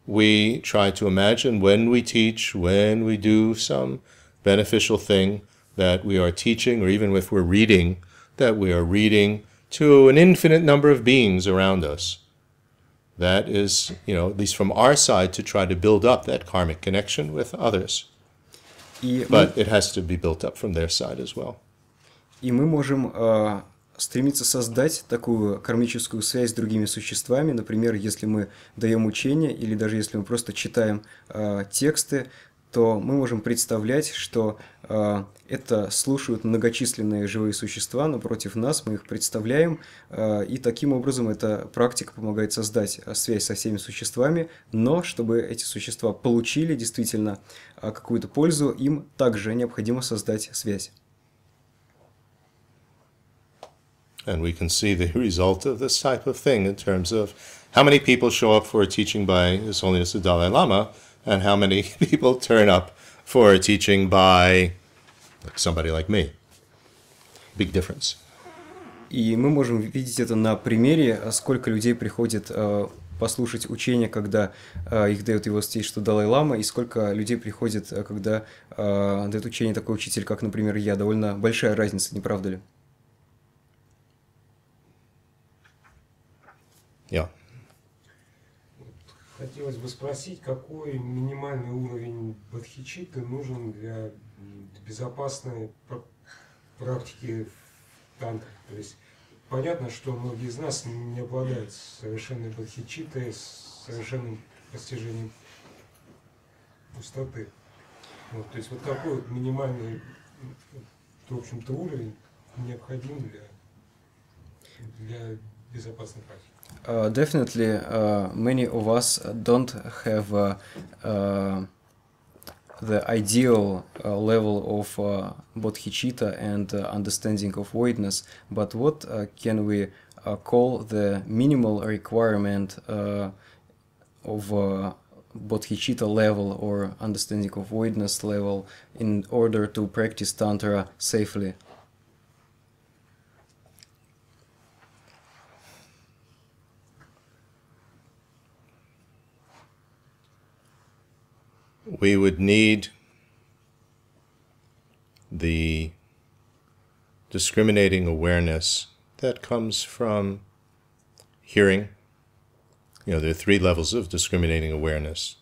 Speaker 1: we try to imagine when we teach, when we do some beneficial thing that we are teaching, or even if we're reading, that we are reading to an infinite number of beings around us. That is, you know, at least from our side, to try to build up that karmic connection with others. but it has to be built up from their side as well.
Speaker 2: И мы можем э, стремится создать такую кармическую связь с другими существами. Например, если мы даем учение или даже если мы просто читаем э, тексты, то мы можем представлять, что э, это слушают многочисленные живые существа напротив нас, мы их представляем, э, и таким образом эта практика помогает создать связь со всеми существами, но чтобы эти существа получили действительно какую-то пользу, им также необходимо создать связь.
Speaker 1: And we can see the result of this type of thing in terms of how many people show up for a teaching by His Holiness the Dalai Lama and how many people turn up for a teaching by like somebody like me. Big difference.
Speaker 2: И мы можем видеть это на примере, а сколько людей приходит э, послушать учение, когда э, их дает его что Далай-Лама, и сколько людей приходит, э, когда э, дает учение такой учитель, как, например, я. Довольно большая разница, не правда ли? Я Хотелось бы спросить, какой минимальный уровень бодхичиты нужен для безопасной практики в танках? То есть понятно, что многие из нас не обладают совершенной бодхичитой, совершенным постижением пустоты. Вот, то есть вот такой вот минимальный, в общем-то, уровень необходим для, для безопасной практики. Uh, definitely, uh, many of us don't have uh, uh the ideal uh, level of uh, bodhicitta and understanding of voidness, but what can we call the minimal requirement of bodhicitta level or understanding of voidness level in order to practice tantra safely
Speaker 1: we would need the discriminating awareness that comes from hearing. You know, there are three levels of discriminating awareness,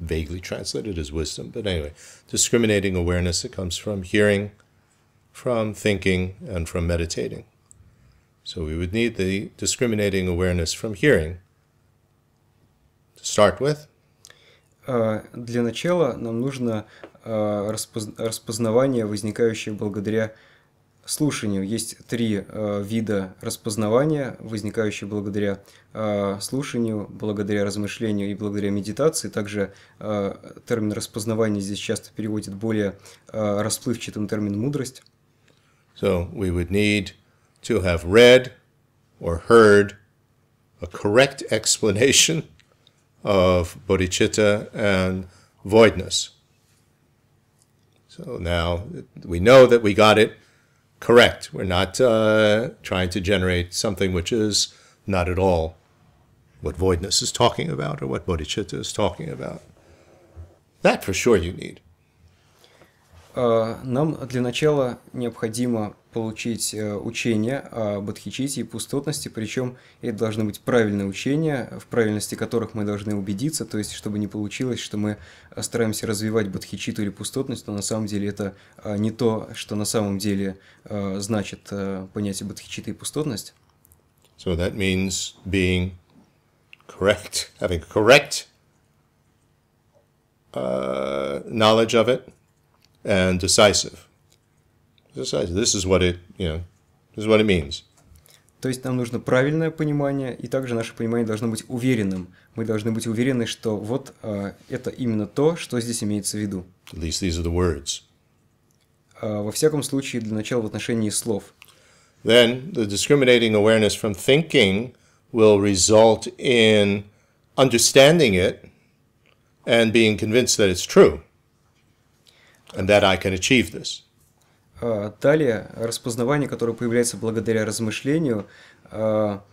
Speaker 1: vaguely translated as wisdom, but anyway, discriminating awareness that comes from hearing, from thinking, and from meditating. So we would need the discriminating awareness from hearing to start with,
Speaker 2: А, для начала нам нужно а, распознавание, возникающее благодаря слушанию. Есть три а, вида распознавания, возникающие благодаря слушанию, благодаря размышлению и благодаря медитации. Также термин распознавание здесь часто переводит более
Speaker 1: расплывчатым термин мудрость. So we would need to have read or heard a correct explanation – of bodhicitta and voidness. So now we know that we got it correct. We're not uh, trying to generate something which is not at all what voidness is talking about or what bodhicitta is talking about. That for sure you need.
Speaker 2: А, нам для начала необходимо получить э, учение о бодхичите и пустотности, причем это должны быть правильные учения, в правильности которых мы должны убедиться, то есть чтобы не получилось, что мы стараемся развивать бодхичиту или пустотность, но на самом деле это а, не то, что на самом деле а, значит э, понятие бодхичита и пустотность.
Speaker 1: So that means being correct, having correct uh, knowledge of it, and decisive. Decisive. This is what it, you know, this is what it means. То
Speaker 2: есть нам нужно правильное понимание, и также наше понимание должно быть уверенным. Мы должны быть уверены, что вот э, это именно то, что здесь имеется в виду. At least these are the words. Э, во всяком случае, для начала в отношении слов.
Speaker 1: Then the discriminating awareness from thinking will result in understanding it and being convinced that it's true and that I can achieve this.
Speaker 2: Далее, распознавание, которое появляется благодаря размышлению, это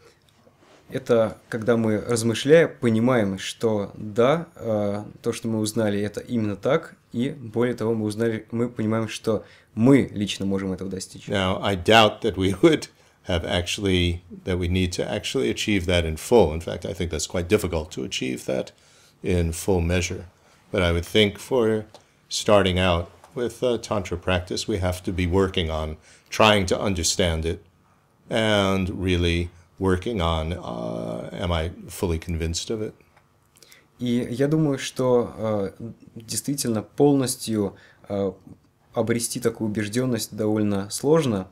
Speaker 2: когда мы, размышляя, понимаем, что да, то, что мы узнали, это именно так, и более того, мы узнали, мы понимаем,
Speaker 1: что мы лично можем этого достичь. Now, I doubt that we would have actually, that we need to actually achieve that in full. In fact, I think that's quite difficult to achieve that in full measure. But I would think for starting out with uh, Tantra practice, we have to be working on trying to understand it and really working on uh, am I fully convinced of it? И
Speaker 2: я думаю, что э, действительно полностью э, обрести такую убежденность довольно сложно,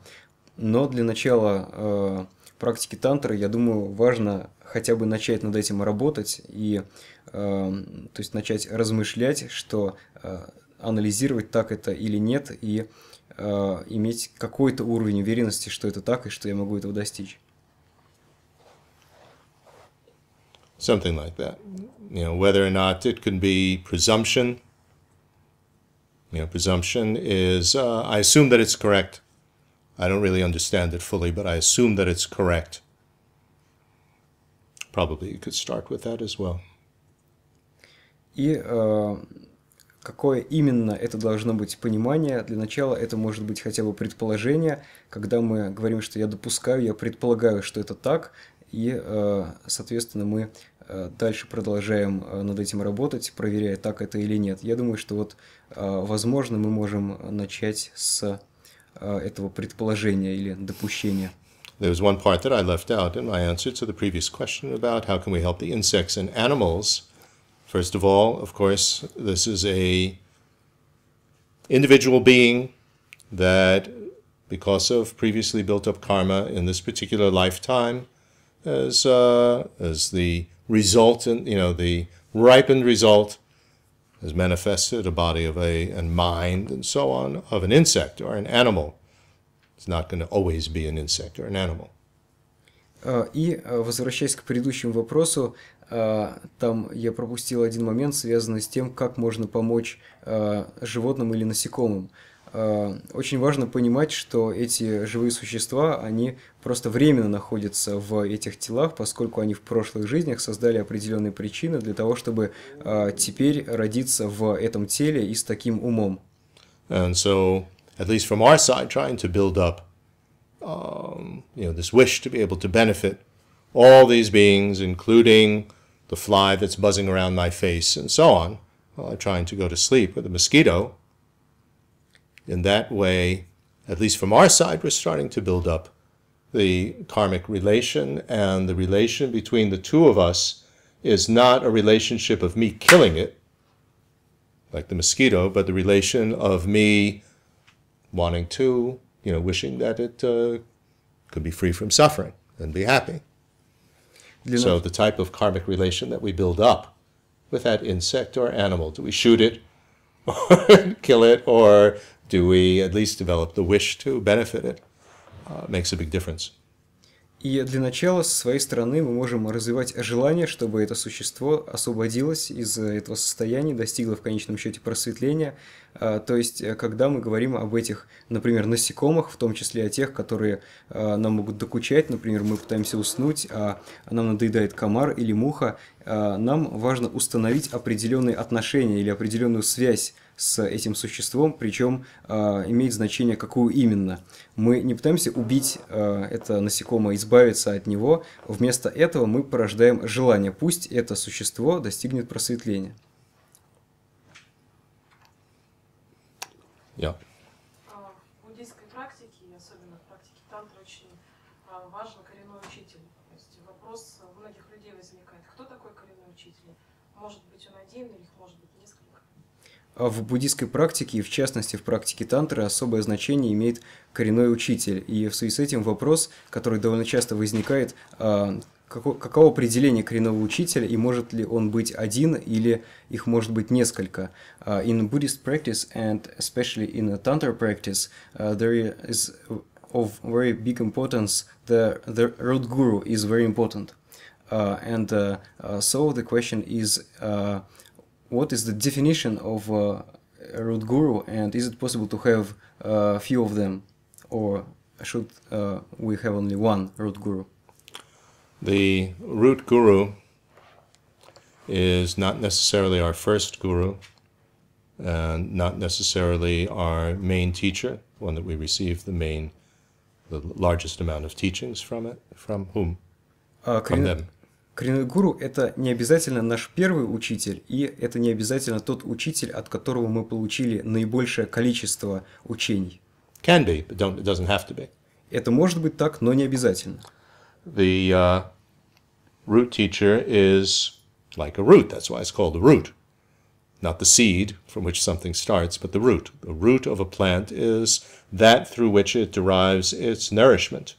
Speaker 2: но для начала э, практики тантры, я думаю, важно хотя бы начать над этим работать и э, то есть начать размышлять, что э, анализировать, так это или нет, и э, иметь какой-то уровень уверенности, что это так и что я могу этого достичь.
Speaker 1: Something like that. You know, whether or not it can be presumption. You know, presumption is, uh, I assume that it's correct. I don't really understand it fully, but I assume that it's correct. Probably you could start with that as well.
Speaker 2: И Какое именно это должно быть понимание? Для начала это может быть хотя бы предположение, когда мы говорим, что я допускаю, я предполагаю, что это так, и, э, соответственно, мы э, дальше продолжаем э, над этим работать, проверяя, так это или нет. Я думаю, что вот, возможно, мы можем начать
Speaker 1: с этого предположения или допущения. There was one part that I left out in my answer to the previous question about how can we help the insects and animals First of all, of course, this is a individual being that, because of previously built-up karma in this particular lifetime, as uh, as the resultant, you know, the ripened result has manifested a body of a and mind and so on of an insect or an animal. It's not going to always be an insect or an animal.
Speaker 2: И, возвращаясь к предыдущему вопросу, А, там я пропустил один момент, связанный с тем, как можно помочь а, животным или насекомым. А, очень важно понимать, что эти живые существа, они просто временно находятся в этих телах, поскольку они в прошлых жизнях создали определенные причины для того, чтобы
Speaker 1: теперь родиться в этом теле и с таким умом. And so, at least from our side, trying to build up um, you know, this wish to be able to benefit all these beings, including the fly that's buzzing around my face, and so on, while I'm trying to go to sleep, or the mosquito. In that way, at least from our side, we're starting to build up the karmic relation, and the relation between the two of us is not a relationship of me killing it, like the mosquito, but the relation of me wanting to, you know, wishing that it uh, could be free from suffering and be happy. So the type of karmic relation that we build up with that insect or animal. Do we shoot it or kill it or do we at least develop the wish to benefit it? Uh, makes a big difference.
Speaker 2: И для начала со своей стороны мы можем развивать желание, чтобы это существо освободилось из этого состояния, достигло в конечном счете просветления. А, то есть, э, когда мы говорим об этих, например, насекомых, в том числе о тех, которые а, нам могут докучать, например, мы пытаемся уснуть, а нам надоедает комар или муха, а, нам важно установить определенные отношения или определенную связь с этим существом, причем э, а, имеет значение, какую именно. Мы не пытаемся убить э, это насекомое, избавиться от него, вместо этого мы порождаем желание, пусть это существо достигнет просветления. Ja. в буддийской практике, и в частности в практике тантры, особое значение имеет коренной учитель. И в связи с этим вопрос, который довольно часто возникает, а, како, каково определение коренного учителя и может ли он быть один или их может быть несколько. А, in Buddhist practice and especially in a Tantra practice, а, there is of very big importance the, the root guru is very important. Uh, and uh, uh, so the question is uh, what is the definition of a root guru and is it possible to have a uh, few of them or should uh, we have only one root guru?
Speaker 1: The root guru is not necessarily our first guru, and not necessarily our main teacher, one that we receive the main, the largest amount of teachings from it, from whom? Uh, from them. Коренной гуру – это не обязательно наш первый учитель,
Speaker 2: и это не обязательно тот учитель, от которого мы получили наибольшее количество
Speaker 1: учений. Can be, but don't, it doesn't have to be.
Speaker 2: Это может быть так, но не обязательно.
Speaker 1: The uh, root teacher is like a root. That's why it's called a root. Not the seed from which something starts, but the root. The root of a plant is that through which it derives its nourishment.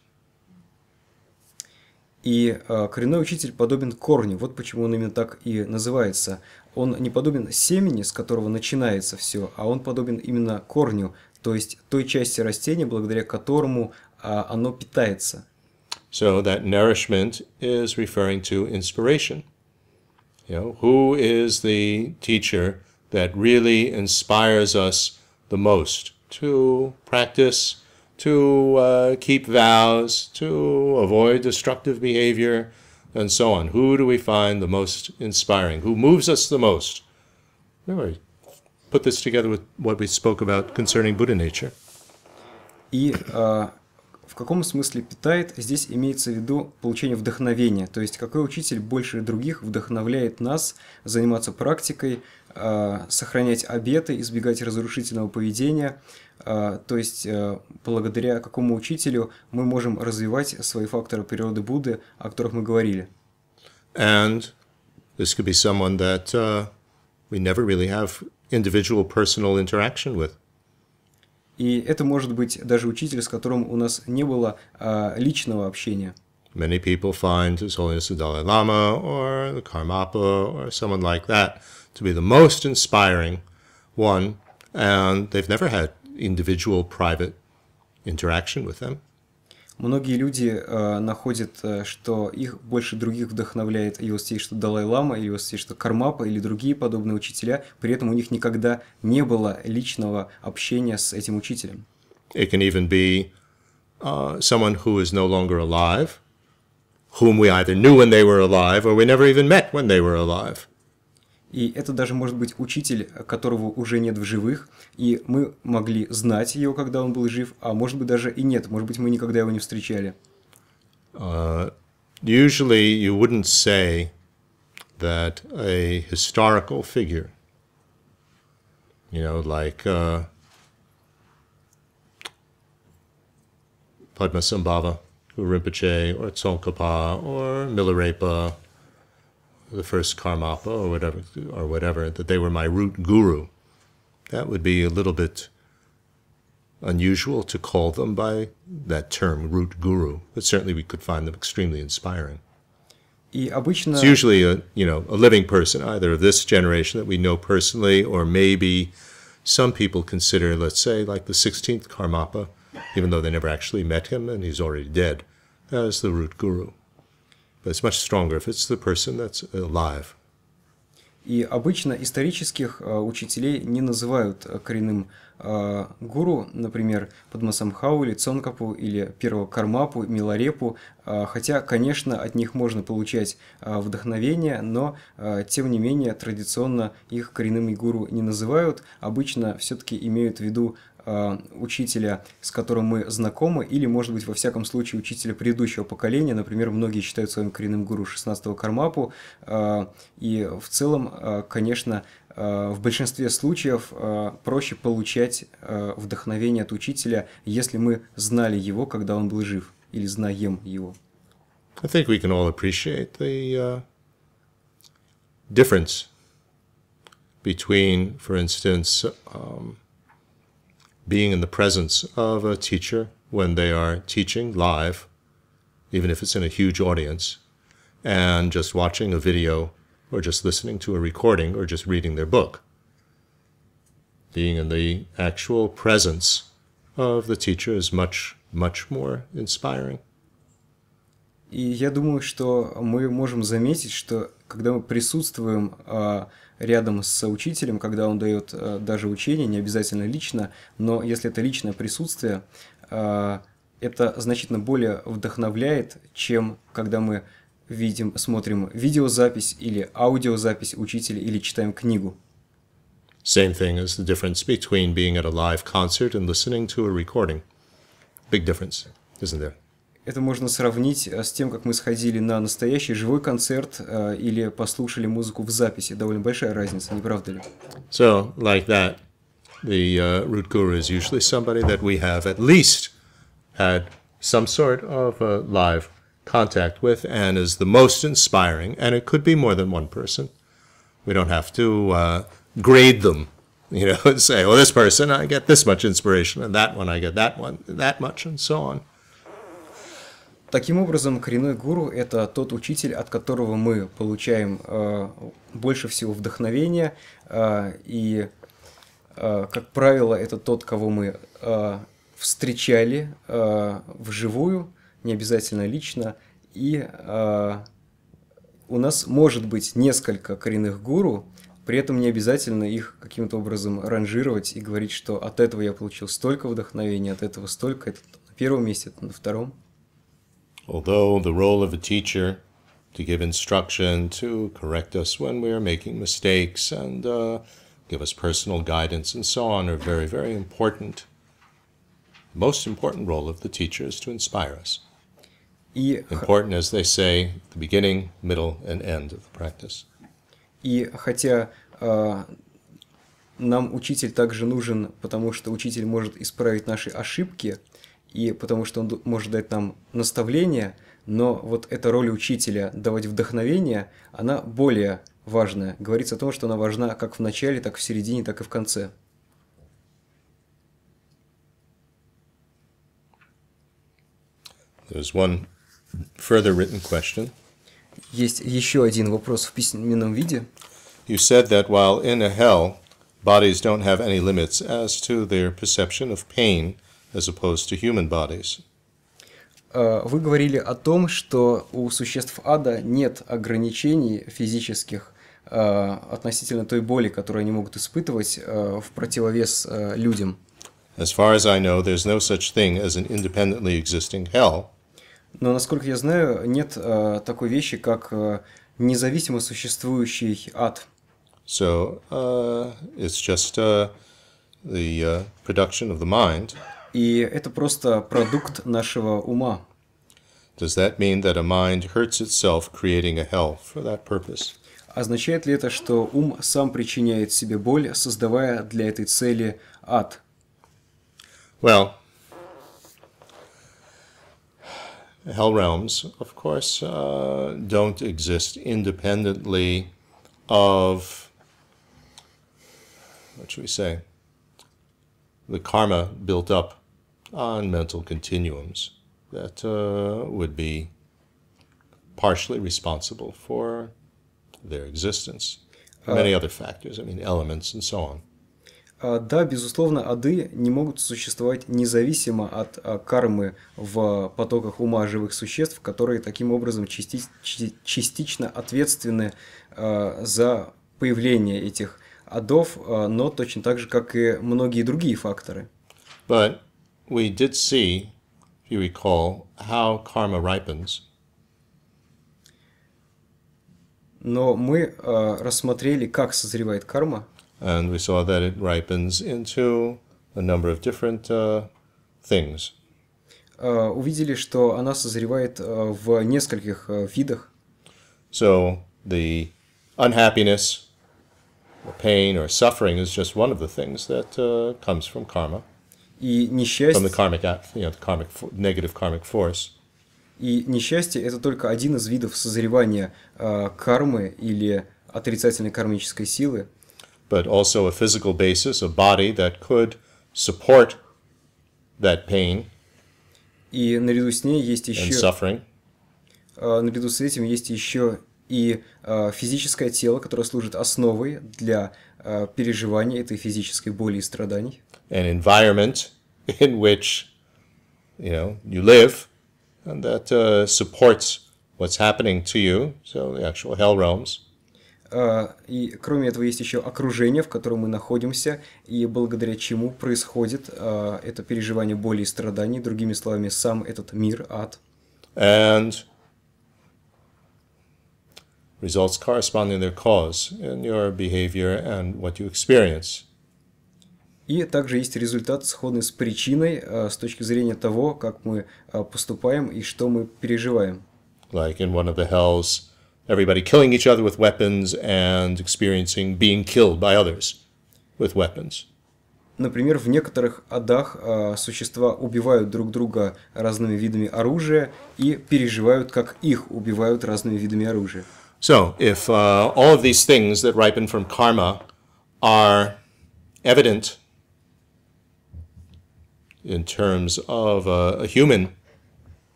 Speaker 2: И а, коренной учитель подобен корню, вот почему он именно так и называется. Он не подобен семени, с которого начинается все, а он подобен именно корню, то есть той части растения, благодаря которому а, оно питается.
Speaker 1: So that nourishment is referring to inspiration. You know, who is the teacher that really inspires us the most to practice to uh, keep vows, to avoid destructive behavior, and so on. Who do we find the most inspiring? Who moves us the most? Really, put this together with what we spoke about concerning Buddha nature.
Speaker 2: И uh, в каком смысле питает, здесь имеется в виду получение вдохновения, то есть какой учитель больше других вдохновляет нас заниматься практикой, Э, сохранять обеты, избегать разрушительного поведения. Э, то есть, э, благодаря какому учителю мы можем развивать свои факторы природы
Speaker 1: Будды, о которых мы говорили. And this could be someone that uh, we never really have individual personal interaction with.
Speaker 2: И это может быть даже учитель, с которым у нас не было а, личного общения.
Speaker 1: Many people find His Holiness the Dalai Lama or the Karmapa or someone like that to be the most inspiring one, and they've never had individual private interaction with them.
Speaker 2: Многие люди э, находят, что их больше других вдохновляет Иосиф, что Далай-Лама, Иосиф, что Кармапа или другие подобные учителя, при этом у них никогда не было личного общения с этим учителем.
Speaker 1: It can even be uh, someone who is no longer alive, whom we either knew when they were alive or we never even met when they were alive. И
Speaker 2: это даже может быть учитель, которого уже нет в живых, и мы могли знать его, когда он был жив, а может быть даже и нет, может быть мы никогда его не встречали. Uh,
Speaker 1: usually you wouldn't say that a historical figure, you know, like uh, Padmasambhava, or Rinpoche, or Tsongkhapa, or Milarepa, the first Karmapa or whatever, or whatever, that they were my root guru. That would be a little bit unusual to call them by that term, root guru, but certainly we could find them extremely inspiring.
Speaker 2: It's usually
Speaker 1: a, you know, a living person, either of this generation that we know personally, or maybe some people consider, let's say, like the 16th Karmapa, even though they never actually met him and he's already dead, as the root guru. But it's much stronger if it's the person that's alive.
Speaker 2: И обычно исторических э, учителей не называют э, коренным э, гуру, например, Падмасамхау или Цонкапу или Первого Кармапу, Миларепу, э, хотя, конечно, от них можно получать э, вдохновение, но, э, тем не менее, традиционно их коренным гуру не называют, обычно все-таки имеют в виду Э, учителя, с которым мы знакомы, или, может быть, во всяком случае, учителя предыдущего поколения. Например, многие считают своим коренным гуру 16-го Кармапу. Э, и в целом, э, конечно, в большинстве случаев проще получать вдохновение от учителя, если мы знали его, когда он был жив, или знаем его.
Speaker 1: I think we can all appreciate the uh, difference between, for instance, um, being in the presence of a teacher when they are teaching live, even if it's in a huge audience, and just watching a video or just listening to a recording or just reading their book. Being in the actual presence of the teacher is much, much more inspiring. И
Speaker 2: я думаю, что мы можем заметить, что когда мы присутствуем рядом с учителем, когда он дает э, даже учение, не обязательно лично, но если это личное присутствие, э, это значительно более вдохновляет, чем когда мы видим, смотрим видеозапись или аудиозапись учителя или читаем
Speaker 1: книгу. Same thing as the difference between being at a live concert and listening to a recording. Big difference, isn't there?
Speaker 2: Это можно сравнить с тем, как мы сходили на настоящий живой концерт или послушали музыку в записи. Довольно большая
Speaker 1: разница, не правда ли? So, like that, the uh, root guru is usually somebody that we have at least had some sort of uh, live contact with and is the most inspiring. And it could be more than one person. We don't have to uh, grade them, you know, and say, well, this person, I get this much inspiration, and that one, I get that one, that much, and so on.
Speaker 2: Таким образом, коренной гуру – это тот учитель, от которого мы получаем э, больше всего вдохновения, э, и, э, как правило, это тот, кого мы э, встречали э, вживую, не обязательно лично, и э, у нас может быть несколько коренных гуру, при этом не обязательно их каким-то образом ранжировать и говорить, что от этого я получил столько вдохновения, от этого столько, это на первом месте, это на втором.
Speaker 1: Although the role of a teacher to give instruction, to correct us when we are making mistakes, and uh, give us personal guidance and so on are very, very important. The most important role of the teacher is to inspire us. Important, as they say, the beginning, middle, and end of the practice.
Speaker 2: И хотя uh, нам учитель также нужен, потому что учитель может исправить наши ошибки, и потому что он может дать нам наставление, но вот эта роль учителя давать вдохновение, она более важная. Говорится о том, что она важна как в начале, так в середине, так и в конце.
Speaker 1: There's one further written question.
Speaker 2: Есть еще один вопрос в письменном виде.
Speaker 1: You said that while in a hell, bodies don't have any limits as to their perception of pain – as opposed to human bodies.
Speaker 2: Э, вы говорили о том, что у существ ада нет ограничений физических э, относительно той боли, которую они могут испытывать э, в противовес людям.
Speaker 1: As far as I know, there's no such thing as an independently existing hell.
Speaker 2: Но, насколько я знаю, нет такой вещи, как независимо существующий ад. So, uh,
Speaker 1: it's just uh, the uh, production of the mind –
Speaker 2: и это просто продукт нашего ума.
Speaker 1: Does that mean that a mind hurts itself creating a hell
Speaker 2: for that purpose? Означает ли это, что ум сам причиняет себе боль, создавая для этой цели ад?
Speaker 1: Well, hell realms, of course, uh, don't exist independently of, what should we say, the karma built up on mental continuums that uh, would be partially responsible for their existence. Many uh, other factors, I mean, elements and so on.
Speaker 2: Uh, да, безусловно, ады не могут существовать независимо от а, кармы в потоках ума живых существ, которые таким образом части частично ответственны а, за появление этих адов, а, но точно так же, как и многие другие факторы.
Speaker 1: But we did see, if you recall, how karma ripens.
Speaker 2: Но мы э, рассмотрели, как созревает
Speaker 1: карма. And we saw that it ripens into a number of different uh, things.
Speaker 2: Uh, увидели, что она созревает uh,
Speaker 1: в нескольких uh, видах. So the unhappiness, or pain, or suffering is just one of the things that uh, comes from karma. И несчастье... From the karmic, you know, the karmic, negative karmic force.
Speaker 2: И несчастье – это только один из видов созревания э, кармы или отрицательной кармической силы.
Speaker 1: But also a physical basis, a body that could support that pain
Speaker 2: и наряду с ней есть еще... And suffering. Э, наряду с этим есть еще и э, физическое тело, которое служит основой для
Speaker 1: э, переживания этой физической боли и страданий. an environment in which you know you live and that uh, supports what's happening to you, so the actual hell realms.
Speaker 2: Uh, и кроме этого есть еще окружение, в котором мы находимся, и благодаря чему происходит uh, это переживание боли и страданий, другими словами, сам этот мир, ад.
Speaker 1: And results corresponding to their cause in your behavior and what you experience. И также есть результат, сходный с причиной
Speaker 2: э, с точки зрения того, как мы э, поступаем и что мы переживаем.
Speaker 1: Like in one of the hells, everybody killing each other with weapons and experiencing being killed by others with weapons.
Speaker 2: Например, в некоторых адах э, существа убивают друг друга разными видами оружия и переживают, как их
Speaker 1: убивают разными видами оружия. So, if uh, all of these things that ripen from karma are evident in terms of a, uh, a human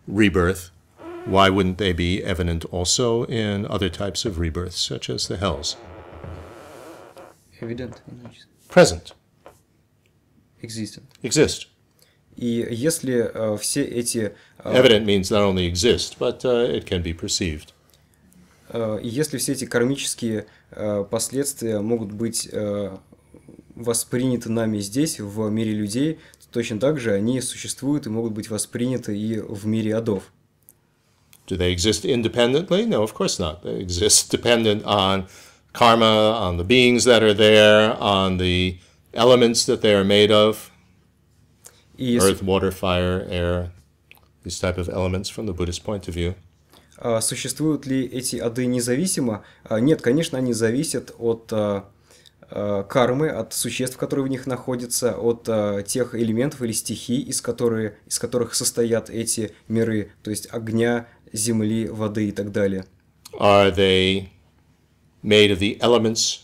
Speaker 1: rebirth, why wouldn't they be evident also in other types of rebirths, such as the hells? Evident. Present.
Speaker 2: Existent. Exist. И если uh, все эти... Uh, Evident
Speaker 1: means not only exist, but uh, it can be perceived.
Speaker 2: Uh, и если все эти кармические uh, последствия могут быть uh, восприняты нами здесь, в мире людей, точно так же они существуют и могут быть восприняты и в мире адов.
Speaker 1: Do they exist independently? No, of course not. They exist dependent on karma, on the beings that are there, on the elements that they are made of. И Earth, water, fire, air, these type of elements from the Buddhist point of view.
Speaker 2: Существуют ли эти ады независимо? Нет, конечно, они зависят от кармы, от существ, которые в них находятся, от а, тех элементов или стихий, из, которые, из которых состоят эти миры, то есть огня, земли, воды
Speaker 1: и так далее. Are they made of the elements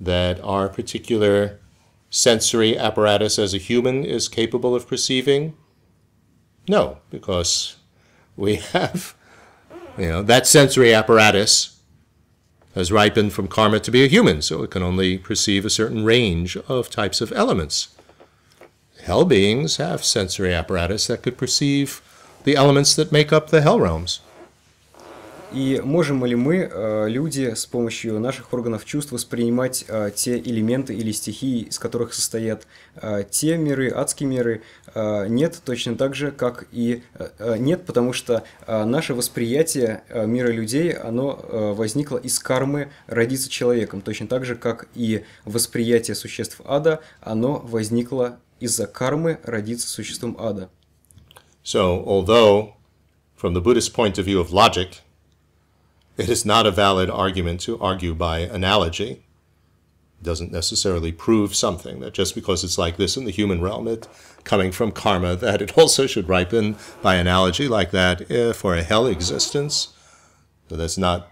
Speaker 1: that our particular sensory apparatus as a human is capable of perceiving? No, because we have, you know, that sensory apparatus has ripened from karma to be a human, so it can only perceive a certain range of types of elements. Hell beings have sensory apparatus that could perceive the elements that make up the hell realms.
Speaker 2: и можем ли мы, э, люди, с помощью наших органов чувств воспринимать э, те элементы или стихии, из которых состоят э, те миры, адские миры, нет, точно так же, как и нет, потому что наше восприятие мира людей, оно возникло из кармы родиться человеком, точно так же, как и восприятие существ ада, оно возникло из-за кармы родиться
Speaker 1: существом ада. So, although from the Buddhist point of view of logic, It is not a valid argument to argue by analogy. It doesn't necessarily prove something, that just because it's like this in the human realm, it coming from karma, that it also should ripen by analogy like that for a hell existence. So that's not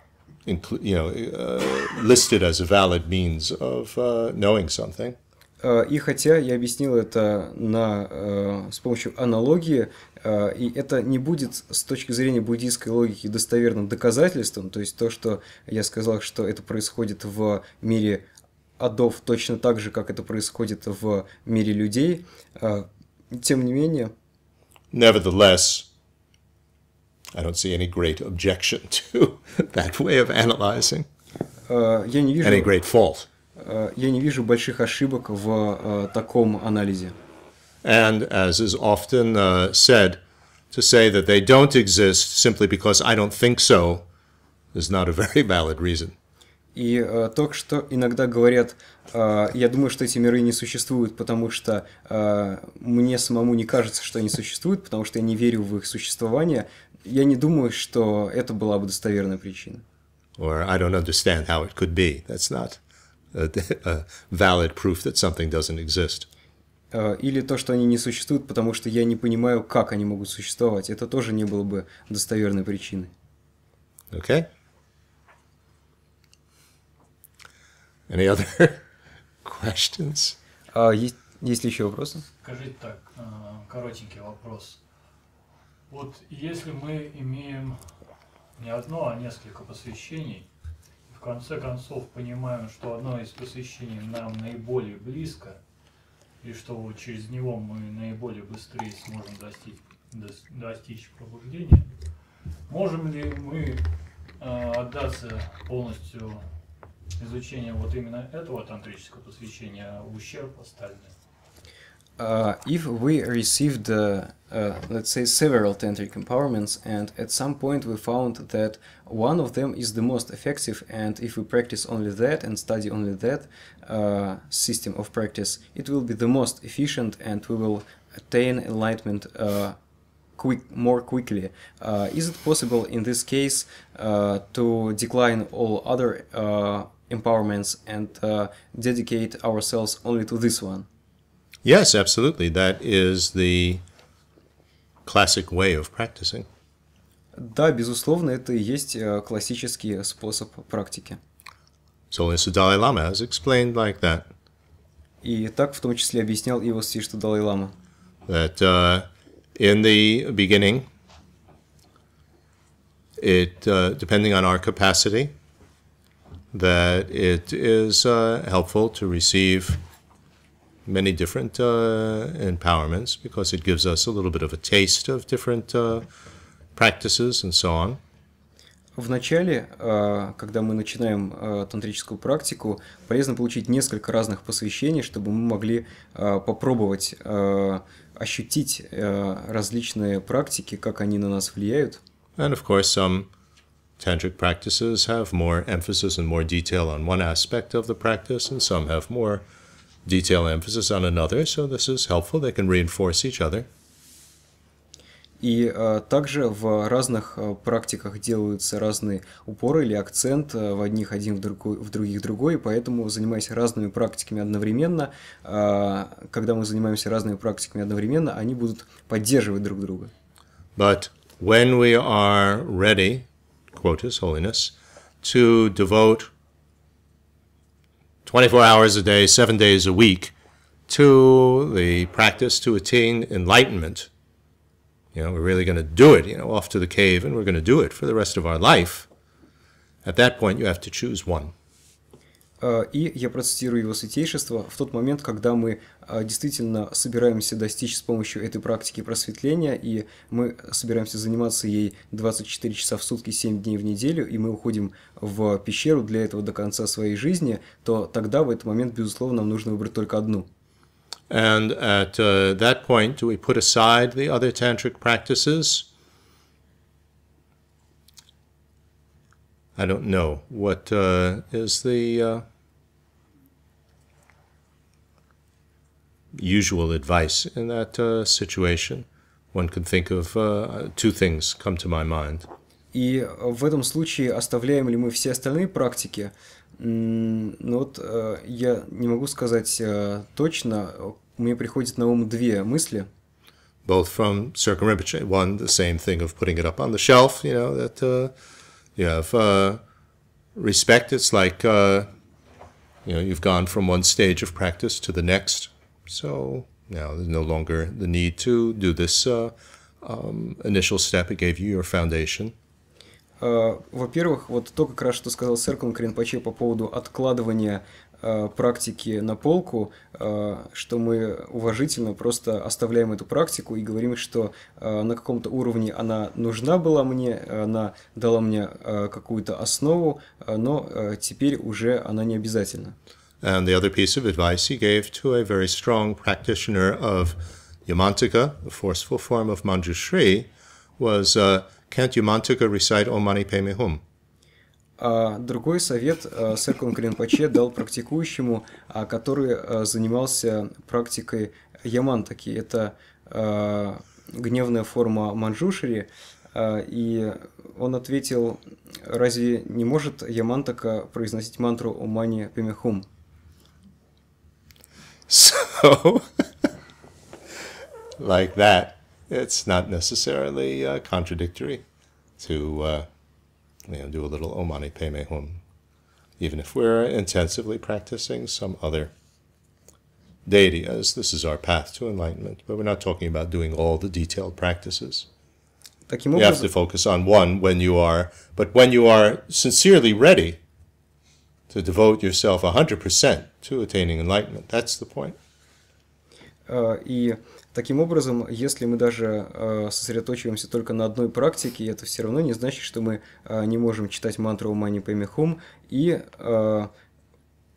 Speaker 1: you know, uh, listed as a valid means of uh, knowing something.
Speaker 2: Uh, и хотя я объяснил это на, э, с помощью аналогии, Э, и это не будет с точки зрения буддийской логики достоверным доказательством, то есть то, что я сказал, что это происходит в мире адов точно так же, как это происходит в мире людей, э, тем не менее...
Speaker 1: Nevertheless, I don't see any great objection to that way of analyzing.
Speaker 2: Uh, я не вижу... Any great fault. Uh,
Speaker 1: я не вижу больших ошибок в uh, таком анализе and, as is often uh, said, to say that they don't exist simply because I don't think so is not a very valid reason.
Speaker 2: И э, только что иногда говорят, э, я думаю, что эти миры не существуют, потому что э, мне самому не кажется, что они существуют, потому что я не верю в их существование. Я не думаю, что это была
Speaker 1: бы достоверная причина. Or I don't understand how it could be. That's not a, a valid proof that something doesn't exist.
Speaker 2: Э, или то, что они не существуют, потому что я не понимаю, как они могут существовать. Это тоже не было бы достоверной причиной.
Speaker 1: Окей. Okay. Any other
Speaker 2: questions? А, есть, есть ли еще вопросы? Скажите так, э, коротенький вопрос. Вот если мы имеем не одно, а несколько посвящений, в конце концов понимаем, что одно из посвящений нам наиболее близко – и что через него мы наиболее быстрее сможем достичь, достичь пробуждения. Можем ли мы э, отдаться полностью изучению вот именно этого тантрического посвящения в а ущерб остальным? uh, if we received, uh, uh, let's say, several tantric empowerments, and at some point we found that one of them is the most effective, and if we practice only that and study only that uh, system of practice, it will be the most efficient, and we will attain enlightenment uh, quick more quickly. Uh, is it possible in this case to decline all other empowerments and dedicate ourselves only to this one?
Speaker 1: Yes, absolutely. That is the classic way of practicing.
Speaker 2: Да, безусловно, это и есть э, классический способ практики.
Speaker 1: So as the Dalai Lama has explained like that. И так в том числе объяснял его Сишта Далай Лама. That uh, in the beginning, it uh, depending on our capacity, that it is uh, helpful to receive many different uh, empowerments because it gives us a little bit of a taste of different uh, practices and so on.
Speaker 2: В начале, э, когда мы начинаем э, тантрическую практику, полезно получить несколько разных посвящений, чтобы мы могли э, попробовать ощутить
Speaker 1: различные практики, как они на нас влияют. And of course, some tantric practices have more emphasis and more detail on one aspect of the practice, and some have more detail emphasis on another, so this is helpful. They can reinforce each other.
Speaker 2: И э, также в разных э, практиках делаются разные упоры или акцент э, в одних один, в, друг в других другой, поэтому занимаясь разными практиками одновременно, э, когда мы занимаемся разными практиками одновременно, они будут
Speaker 1: поддерживать друг друга. But when we are ready, quote Holiness, to devote 24 hours a day, seven days a week, to the practice to attain enlightenment. You know, we're really going to do it, you know, off to the cave, and we're going to do it for the rest of our life. At that point, you have to choose one.
Speaker 2: Э, и я процитирую его святейшество, в тот момент, когда мы э, действительно собираемся достичь с помощью этой практики просветления, и мы собираемся заниматься ей 24 часа в сутки, 7 дней в неделю, и мы уходим в пещеру для этого до конца своей жизни, то тогда в этот момент,
Speaker 1: безусловно, нам нужно выбрать только одну. And at uh, that point, we put aside the other tantric practices – I don't know. what uh, is the uh, usual advice in that uh, situation? One can think of uh, two things come to my mind.
Speaker 2: И э, в этом случае оставляем ли мы все остальные практики? Ну вот э, я не могу сказать э, точно. Мне приходит на ум две мысли.
Speaker 1: Both from circumvention, one the same thing of putting it up on the shelf, you know that. Uh, you have uh, respect. It's like uh, you know you've gone from one stage of practice to the next, so now there's no longer the need to do this uh, um, initial step. It gave you your foundation.
Speaker 2: Uh, во-первых, вот то как раз, что сказал Сэр Конкрин Паче по поводу откладывания Э, практики на полку, э, что мы уважительно просто оставляем эту практику и говорим, что э, на каком-то уровне она нужна была мне, она дала мне какую-то основу, но теперь уже она не обязательна.
Speaker 1: And the other piece of advice he gave to a very strong practitioner of Yamantika, a forceful form of Manjushri, was, uh, can't Yamantika recite Om Mani Padme Hum?
Speaker 2: А другой совет а, сэр Кринпаче дал практикующему, а, который занимался практикой ямантаки. Это гневная форма Манджушери, и он ответил, разве не может ямантака произносить мантру «Умани Пимехум?
Speaker 1: So, like that, it's not necessarily uh, contradictory to uh, you know, do a little omani Mani Hum, even if we're intensively practicing some other deity, as this is our path to enlightenment. But we're not talking about doing all the detailed practices. Таким you have to focus on one when you are, but when you are sincerely ready to devote yourself 100% to attaining enlightenment, that's the point.
Speaker 2: Uh, и Таким образом, если мы даже а, сосредоточиваемся только на одной практике, это все равно не значит, что мы а, не можем читать мантру «Ума Памихум пойми хум» и а,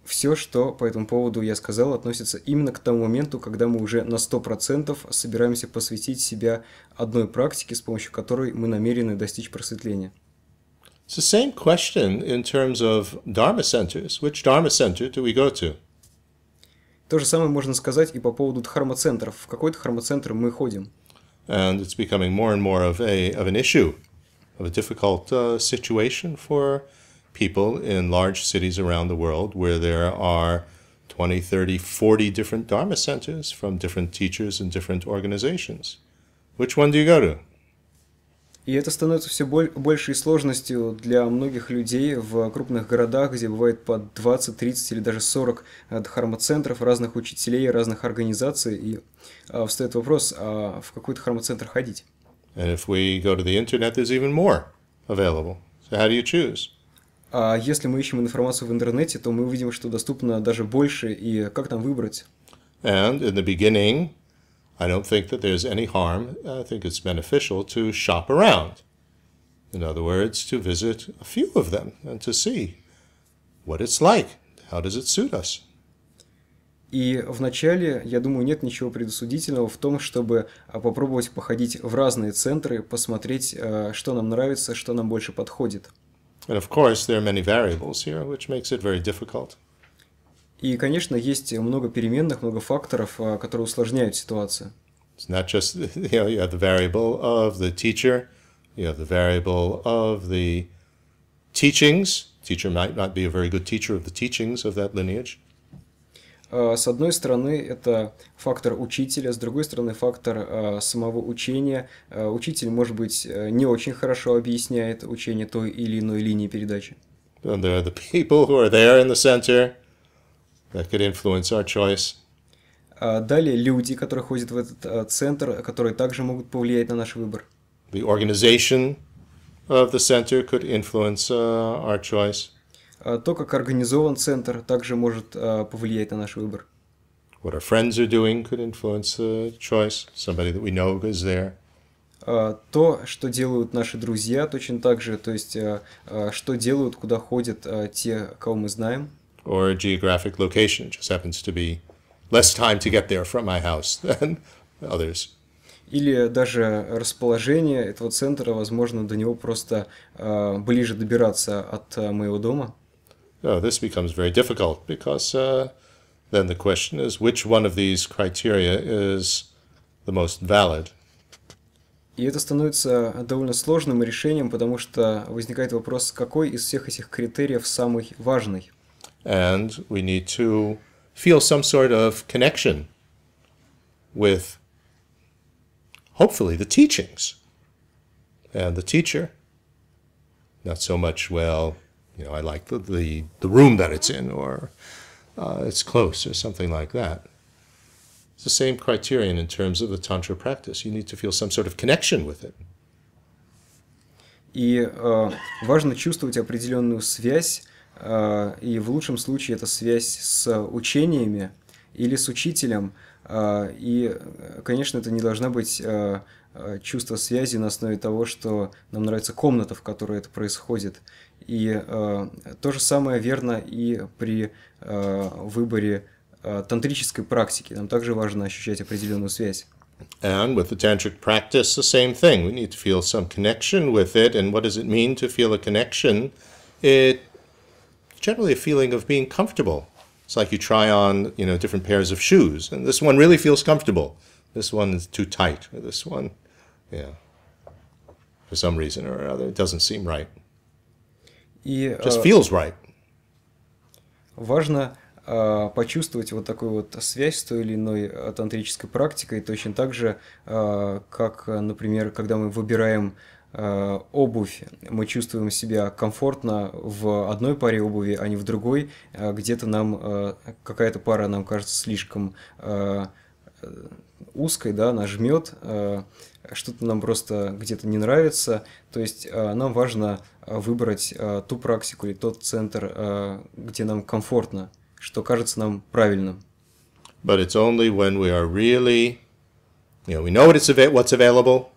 Speaker 2: все, что по этому поводу я сказал, относится именно к тому моменту, когда мы уже на 100% собираемся посвятить себя одной практике, с помощью которой мы намерены достичь просветления.
Speaker 1: It's the same question in terms of Dharma centers. Which Dharma center do we go to?
Speaker 2: То же самое можно сказать и по поводу В какои мы ходим?
Speaker 1: And it's becoming more and more of, a, of an issue, of a difficult uh, situation for people in large cities around the world where there are 20, 30, 40 different Dharma centers from different teachers and different organizations. Which one do you go to? И это становится все большей сложностью
Speaker 2: для многих людей в крупных городах, где бывает по 20, 30 или даже 40 э, дхармоцентров разных учителей, разных организаций. И а, встает вопрос, а в какой то дхармоцентр ходить? А если мы ищем информацию в интернете, то мы увидим, что доступно даже больше,
Speaker 1: и как там выбрать? And in the beginning, I don't think that there's any harm. I think it's beneficial to shop around. In other words, to visit a few of them and to see what it's like. How does it suit us?
Speaker 2: И вначале, я думаю, нет ничего предосудительного в том, чтобы попробовать походить в разные центры, посмотреть, что нам нравится, что нам больше подходит.
Speaker 1: And of course, there are many variables here, which makes it very difficult. И, конечно,
Speaker 2: есть много переменных, много факторов, а, которые усложняют ситуацию.
Speaker 1: It's not just, you know, you have the variable of the teacher, you have the variable of the teachings. Teacher might not be a very good teacher of the teachings of that lineage.
Speaker 2: А, с одной стороны, это фактор учителя, с другой стороны, фактор а, самого учения. Учитель, может быть, э, не очень хорошо объясняет учение той или
Speaker 1: иной линии передачи. And there are the people who are there in the center – that could influence our choice.
Speaker 2: А далее люди, которые ходят в этот э, центр, которые также могут повлиять на наш выбор.
Speaker 1: The organization of the center could influence
Speaker 2: uh, our choice. А то, как организован центр, также может uh, повлиять на наш выбор. What our friends are doing could influence the choice. Somebody that we know is there. Uh, то, что делают наши друзья, точно так же, то есть, uh, uh, что делают, куда ходят те, кого мы знаем.
Speaker 1: or a geographic location. It just happens to be less time to get there from my house than others.
Speaker 2: Или даже расположение этого центра, возможно, до него просто э, ближе добираться от э, моего дома.
Speaker 1: Oh, this becomes very difficult because uh, then the question is which one of these criteria is the most valid. И
Speaker 2: это становится довольно сложным решением, потому что возникает вопрос,
Speaker 1: какой из всех этих критериев самый важный and we need to feel some sort of connection with hopefully the teachings and the teacher. Not so much, well, you know, I like the, the, the room that it's in or uh, it's close or something like that. It's the same criterion in terms of the Tantra practice. You need to feel some sort of connection with it.
Speaker 2: И э, важно чувствовать определенную связь Э, и в лучшем случае это связь с учениями или с учителем, э, и, э, конечно, это не должна быть чувство связи на основе того, что нам нравится комната, в которой это происходит. И то же самое верно и при выборе
Speaker 1: тантрической практики. Нам также важно ощущать определенную связь. And with the tantric practice, the same thing. We need to feel some connection with it. And what does it mean to feel a connection? It generally a feeling of being comfortable. It's like you try on, you know, different pairs of shoes, and this one really feels comfortable. This one is too tight. This one, yeah, for some reason or other, it doesn't seem right.
Speaker 2: И, Just э, feels right. Важно э, почувствовать вот такую вот связь с той или иной тантрической практикой, точно так же, э, как, например, когда мы выбираем Э, обувь. Мы чувствуем себя комфортно в одной паре обуви, а не в другой. Э, где-то нам э, какая-то пара нам кажется слишком узкой, да, она жмет, что-то нам просто где-то не нравится. То есть нам важно выбрать ту практику или тот центр, где нам комфортно, что кажется нам
Speaker 1: правильным. But it's only when we are really, you know, we know what it's av- what's available,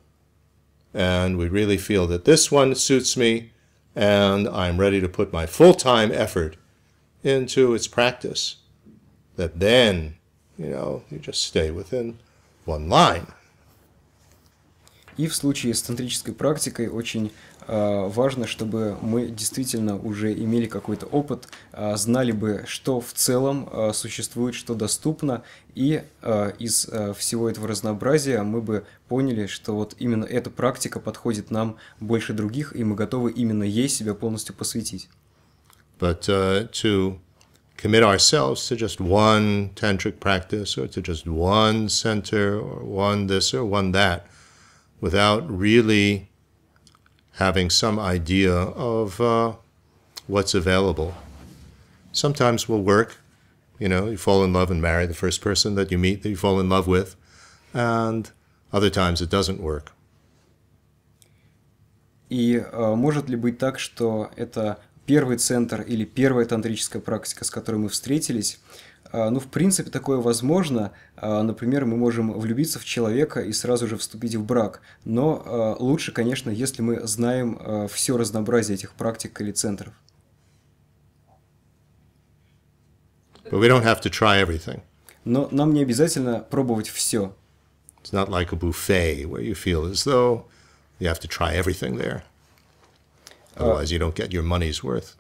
Speaker 1: and we really feel that this one suits me and I'm ready to put my full-time effort into its practice, that then, you know, you just stay within one line.
Speaker 2: И в случае с тантрической практикой очень Э, важно, чтобы мы действительно уже имели какой-то опыт, э, знали бы, что в целом э, существует, что доступно, и из всего этого разнообразия мы бы поняли, что вот именно эта практика подходит нам больше других, и мы готовы именно ей себя
Speaker 1: полностью посвятить. But uh, to commit ourselves to just one tantric practice or to just one center or one this or one that without really having some idea of uh, what's available. Sometimes will work. You know, you fall in love and marry the first person that you meet that you fall in love with, and other times it doesn't work.
Speaker 2: И э, может ли быть так, что это первый центр или первая тантрическая практика, с которой мы встретились, А, ну, в принципе, такое возможно. А, например, мы можем влюбиться в человека и сразу же вступить в брак. Но а, лучше, конечно, если мы знаем все разнообразие этих практик
Speaker 1: или центров. But we don't have to try everything. Но нам не обязательно пробовать все. It's not like a buffet where you feel as though you have to try everything there. Otherwise, you don't get your money's worth.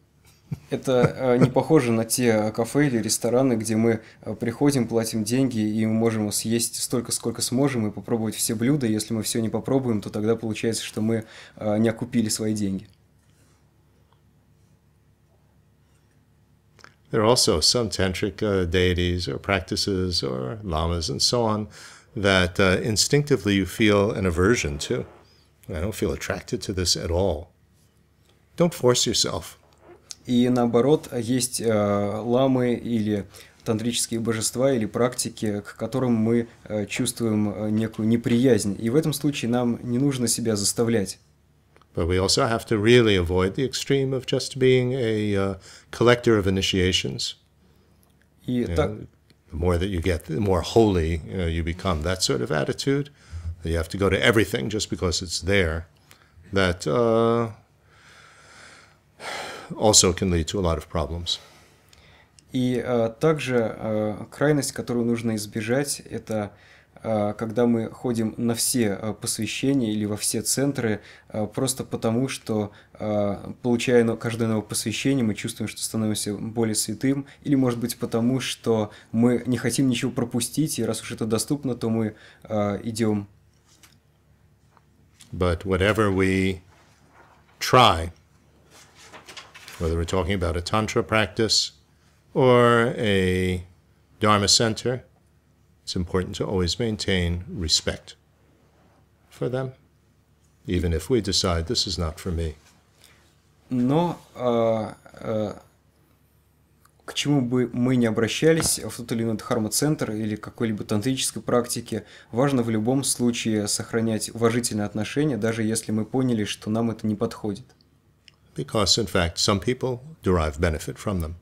Speaker 2: Это э, не похоже на те э, кафе или рестораны, где мы э, приходим, платим деньги и мы можем съесть столько, сколько сможем и попробовать все блюда. Если мы все не попробуем, то тогда получается, что мы не окупили свои деньги.
Speaker 1: There are also some tantric uh, deities or practices or lamas and so on that uh, instinctively you feel an aversion to. I don't feel attracted to this at all. Don't force
Speaker 2: yourself. И наоборот, есть ламы или тантрические божества или практики, к которым мы чувствуем некую неприязнь. И в этом
Speaker 1: случае нам не нужно себя заставлять. But we also have to really avoid the extreme of just being a uh, collector of initiations.
Speaker 2: И так... know,
Speaker 1: the more that you get, the more holy you, know, you become. That sort of attitude, you have to go to everything just because it's there. That uh, also can lead to a lot of problems.
Speaker 2: И uh, также uh, крайность, которую нужно избежать, это uh, когда мы ходим на все посвящения или во все центры, просто потому что, получая каждое новое посвящение, мы чувствуем, что становимся более святым, или, может быть, потому что мы не хотим ничего пропустить, и раз уж это доступно, то мы идем.
Speaker 1: But whatever we try, whether we're talking about a Tantra practice or a Dharma center, it's important to always maintain respect for them, even if we decide this is not for me. Но
Speaker 2: uh, uh... к чему бы мы ни обращались в тот или иной дхарма-центр или какой-либо тантрической практике, важно в любом случае сохранять уважительные отношения, даже если мы поняли, что нам это не подходит. because, in
Speaker 1: fact, some people derive benefit from them.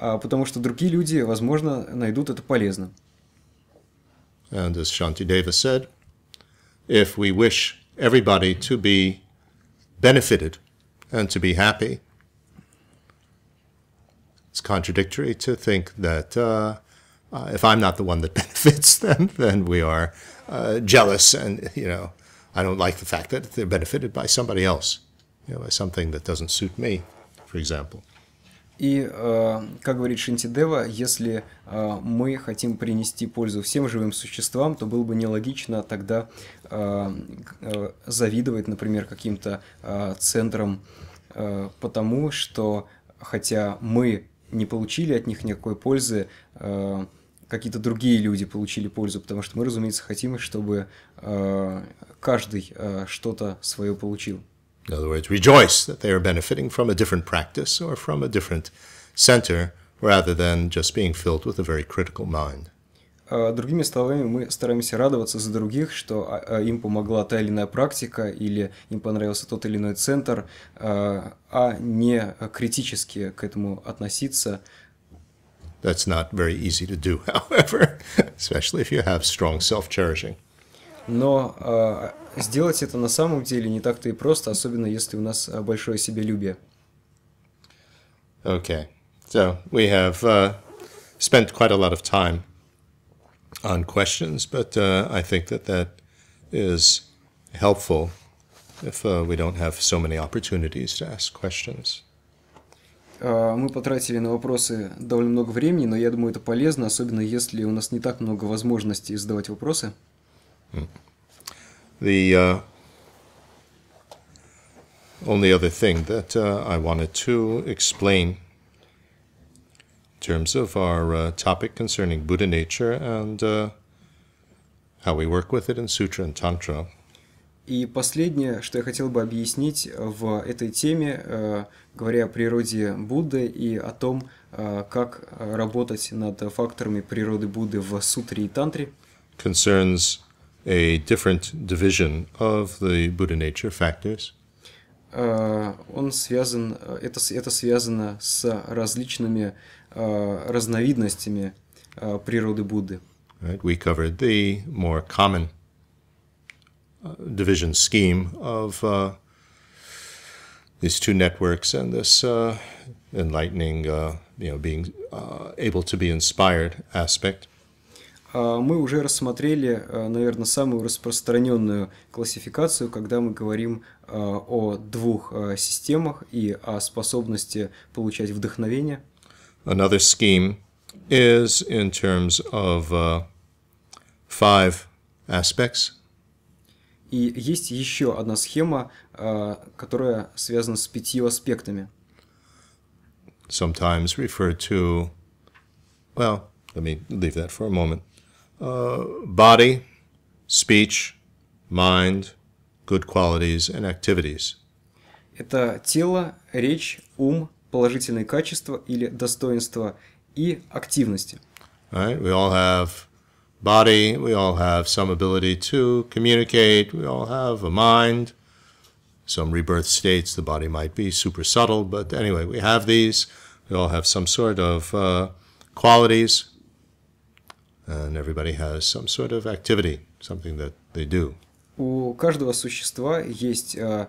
Speaker 1: Потому что другие люди, возможно, найдут это полезным. And as Shanti Deva said, if we wish everybody to be benefited and to be happy, it's contradictory to think that uh, uh if I'm not the one that benefits them, then we are uh, jealous and, you know, I don't like the fact that they're benefited by somebody else. you know, something that doesn't suit me, for example.
Speaker 2: И, э, как говорит Шинтидева, если э, мы хотим принести пользу всем живым существам, то было бы нелогично тогда э, завидовать, например, каким-то центрам, потому что хотя мы не получили от них никакой пользы, какие-то другие люди получили пользу, потому что мы, разумеется, хотим, чтобы
Speaker 1: каждый что-то свое получил. In other words, rejoice that they are benefiting from a different practice or from a different center rather than just being filled with a very critical mind.
Speaker 2: Другими словами, мы стараемся радоваться за других, что им помогла та или иная практика, или им понравился тот или иной центр, а не критически к этому относиться.
Speaker 1: That's not very easy to do, however, especially if you have strong self-cherishing.
Speaker 2: но э, сделать это на самом деле не так-то и просто, особенно если у нас а, большое себелюбие.
Speaker 1: Okay, so we have uh, spent quite a lot of time on questions, but uh, I think that that is helpful if uh, we don't have so many opportunities to ask questions.
Speaker 2: А, мы потратили на вопросы довольно много времени, но я думаю, это полезно, особенно если у нас не так много возможностей задавать вопросы.
Speaker 1: The uh, only other thing that uh, I wanted to explain in terms of our uh, topic concerning Buddha nature and how we work with it in Sutra and Tantra.
Speaker 2: И последнее, что я хотел бы объяснить в этой теме, говоря о природе Будды и о том, как работать над факторами природы Будды в сутре и тантре.
Speaker 1: Concerns a different division of the Buddha nature factors.
Speaker 2: Э, он связан, э, это, это связано с различными э, разновидностями природы Будды.
Speaker 1: Right, we covered the more common uh, division scheme of uh, these two networks and this uh, enlightening, uh, you know, being uh, able to be inspired aspect.
Speaker 2: А, мы уже рассмотрели, а, наверное, самую распространенную классификацию, когда мы говорим а, о двух системах и о способности получать вдохновение.
Speaker 1: Another scheme is in terms of uh, five aspects.
Speaker 2: И есть еще одна схема, которая связана с пятью аспектами.
Speaker 1: Sometimes referred to, well, let me leave that for a moment. Uh, body, speech, mind, good qualities and activities.
Speaker 2: Это тело, речь, ум, положительные качества или достоинства
Speaker 1: и активности. Right? We all have body, we all have some ability to communicate, we all have a mind. Some rebirth states, the body might be super subtle, but anyway, we have these. We all have some sort of uh, qualities, and everybody has some sort of activity, something that they do.
Speaker 2: У каждого существа есть э,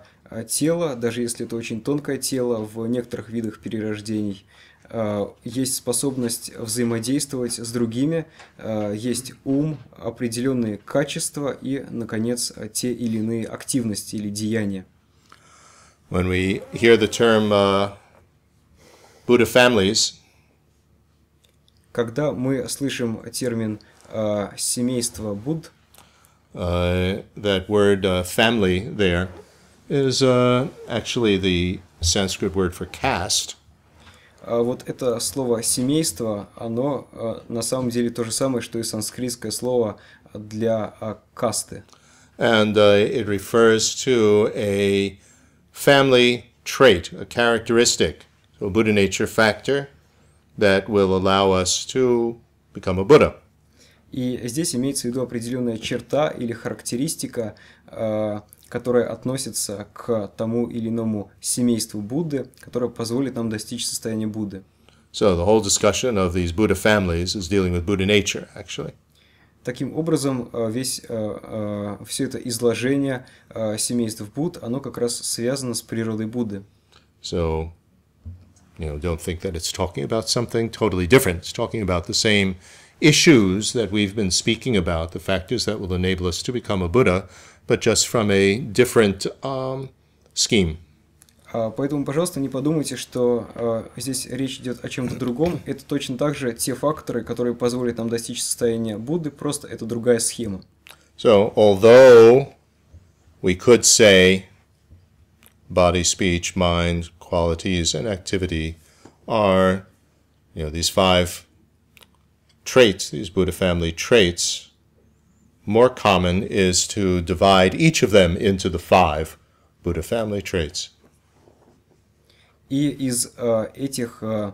Speaker 2: тело, даже если это очень тонкое тело в некоторых видах перерождений. Э, есть способность взаимодействовать с другими, э, есть ум, определенные качества и, наконец, те или иные активности или деяния.
Speaker 1: When we hear the term uh, Buddha families,
Speaker 2: когда мы слышим термин э, семейство Будд,
Speaker 1: uh, that word uh, family there is uh, actually the Sanskrit word for caste.
Speaker 2: Вот это слово семейство, оно на самом деле то же самое, что и санскритское слово для касты.
Speaker 1: And uh, it refers to a family trait, a characteristic, so a Buddha nature factor – that will allow us to become a Buddha.
Speaker 2: И здесь имеется в виду определенная черта или характеристика, э, которая относится к тому или иному семейству Будды, которое позволит нам достичь состояния Будды.
Speaker 1: So the whole discussion of these Buddha families is dealing with Buddha nature, actually.
Speaker 2: Таким образом, э, весь, э, все это изложение
Speaker 1: семейств Будд, оно как раз
Speaker 2: связано с природой Будды.
Speaker 1: So you know, don't think that it's talking about something totally different. It's talking about the same issues that we've been speaking about, the factors that will enable us to become a Buddha, but just from a different um, scheme.
Speaker 2: Поэтому, пожалуйста, не подумайте, что э, здесь речь идет о чем-то другом. Это точно так же те факторы, которые позволят нам достичь состояния Будды, просто это другая схема.
Speaker 1: So, although we could say body, speech, mind, qualities and activity are, you know, these five traits, these Buddha family traits, more common is to divide each of them into the five Buddha family traits. И
Speaker 2: из э, этих э,